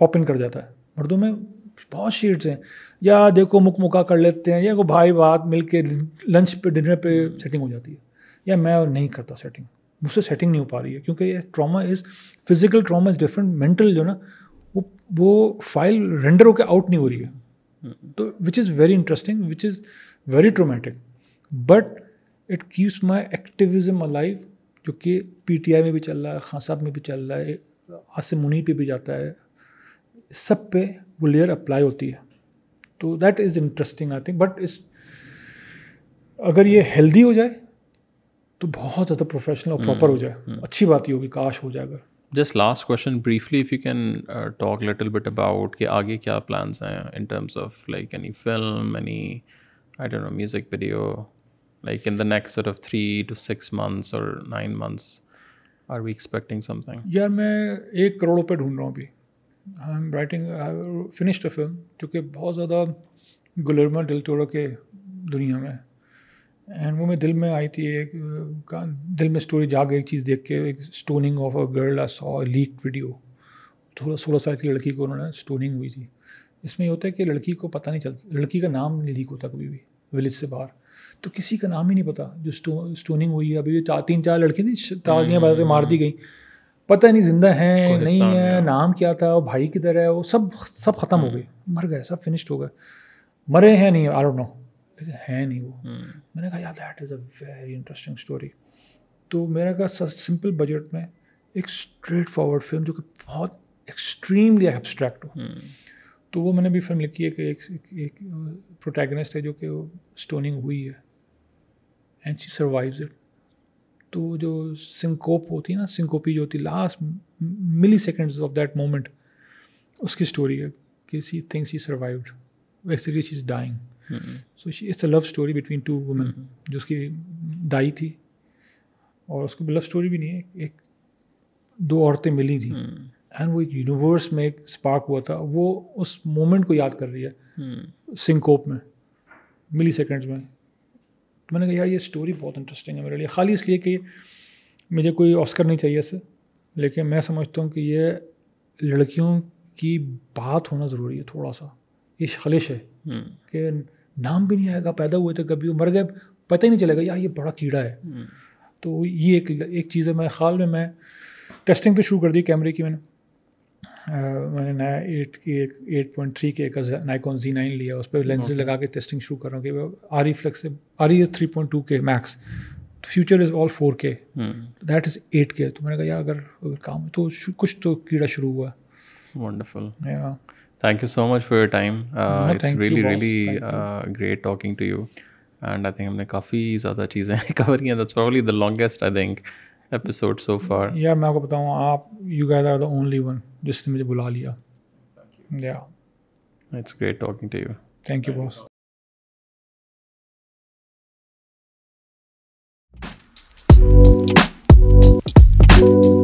पॉप इन कर जाता है मर्दों में बहुत शीट्स हैं या देखो मुक मुका कर लेते हैं या को भाई बात मिल के लंच पे डिनर पे सेटिंग हम्म। हो जाती है या मैं नहीं करता सेटिंग मुझसे सेटिंग नहीं हो पा रही है क्योंकि ये trauma is physical trauma is different mental जो ना वो वो फाइल रेंडर होकर आउट नहीं हो रही है hmm. तो which is very interesting which is very traumatic but it keeps my activism alive जो कि पी टी आई में भी चल रहा है खान साहब में भी चल रहा है आसिम मुनी पे भी जाता है सब पे वो लेयर अप्लाई होती है तो that is interesting I think but इस अगर ये हेल्दी हो जाए तो बहुत ज़्यादा प्रोफेशनल और प्रॉपर हो hmm, जाए hmm. अच्छी बात ही होगी काश हो जाए अगर just last question briefly if you can talk little bit about कि आगे क्या प्लान्स हैं in terms of like any film any I don't know music video like in the next sort of three to six months और nine months are we expecting something यार मैं एक करोड़ रुपये ढूंढ रहा हूँ अभी I am writing finished a film जो बहुत ज़्यादा गुलरमा डिल के दुनिया में एंड वो मेरे दिल में आई थी एक दिल में स्टोरी गई एक चीज़ देख के एक stoning of a girl I saw leak video थोड़ा सोलह साल की लड़की को उन्होंने स्टोनिंग हुई थी इसमें ये होता है कि लड़की को पता नहीं चलता लड़की का नाम नहीं लीक होता कभी भी विलेज से बाहर तो किसी का नाम ही नहीं पता जो स्टो, स्टोनिंग हुई है अभी चार तीन चार लड़की थी ताजियाँ हम्म, बाजार मार दी हम्म। गई पता नहीं जिंदा है नहीं है नाम क्या था वो भाई किधर है वो सब सब ख़त्म हो हम्म। गए मर गए सब फिनिश्ड हो गए मरे हैं नहीं आई डोंट नो लेकिन है नहीं वो हम्म। मैंने कहा यार that is a very interesting story तो मेरा कहा सिंपल बजट में एक स्ट्रेट फॉरवर्ड फिल्म जो कि बहुत एक्सट्रीमली एब्स्ट्रैक्ट हो हम्म। तो वो मैंने भी फिल्म लिखी है कि एक, एक, एक प्रोटैगनिस्ट है जो कि स्टोनिंग हुई है एंड शी सर्वाइव्स इट तो जो सिंकोप होती है ना सिंकोपी जो होती last milli seconds of that moment उसकी स्टोरी है कि see things he survived actually she is dying so it's a love story between two women जो उसकी दाई थी और उसको लव स्टोरी भी नहीं है एक दो औरतें मिली थी एंड हम्म। वो एक यूनिवर्स में एक स्पार्क हुआ था वो उस मोमेंट को याद कर रही है हम्म। सिंकोप में मिली सेकेंड्स में तो मैंने कहा यार ये स्टोरी बहुत इंटरेस्टिंग है मेरे लिए खाली इसलिए कि मुझे कोई ऑस्कर नहीं चाहिए इससे लेकिन मैं समझता हूँ कि ये लड़कियों की बात होना ज़रूरी है थोड़ा सा ये खलिश है हम्म। कि नाम भी नहीं आएगा पैदा हुए थे तो कभी वो मर गए पता ही नहीं चलेगा यार ये बड़ा कीड़ा है हम्म। तो ये एक एक चीज़ है मैं ख्याल में मैं टेस्टिंग तो शुरू कर दी कैमरे की मैंने आ, मैंने नया एट के एक एट पॉइंट थ्री के एक नाइकॉन जी नाइन लिया उस पर लेंसेज लगा के टेस्टिंग शुरू कर रहा हूँ कि R E flex R E is three point two K max future is all four K that is eight K तो मैंने कहा यार अगर, काम तो कुछ तो कीड़ा शुरू हुआ wonderful thank you so much for your time it's really really great talking to you and i think i'm काफी ज्यादा चीजें कवर की that's probably the longest I think episode so far या मैं आपको बताऊं आप you guys are the only one जिसने मुझे बुला लिया थैंक यू या it's great talking to you thank you boss thank you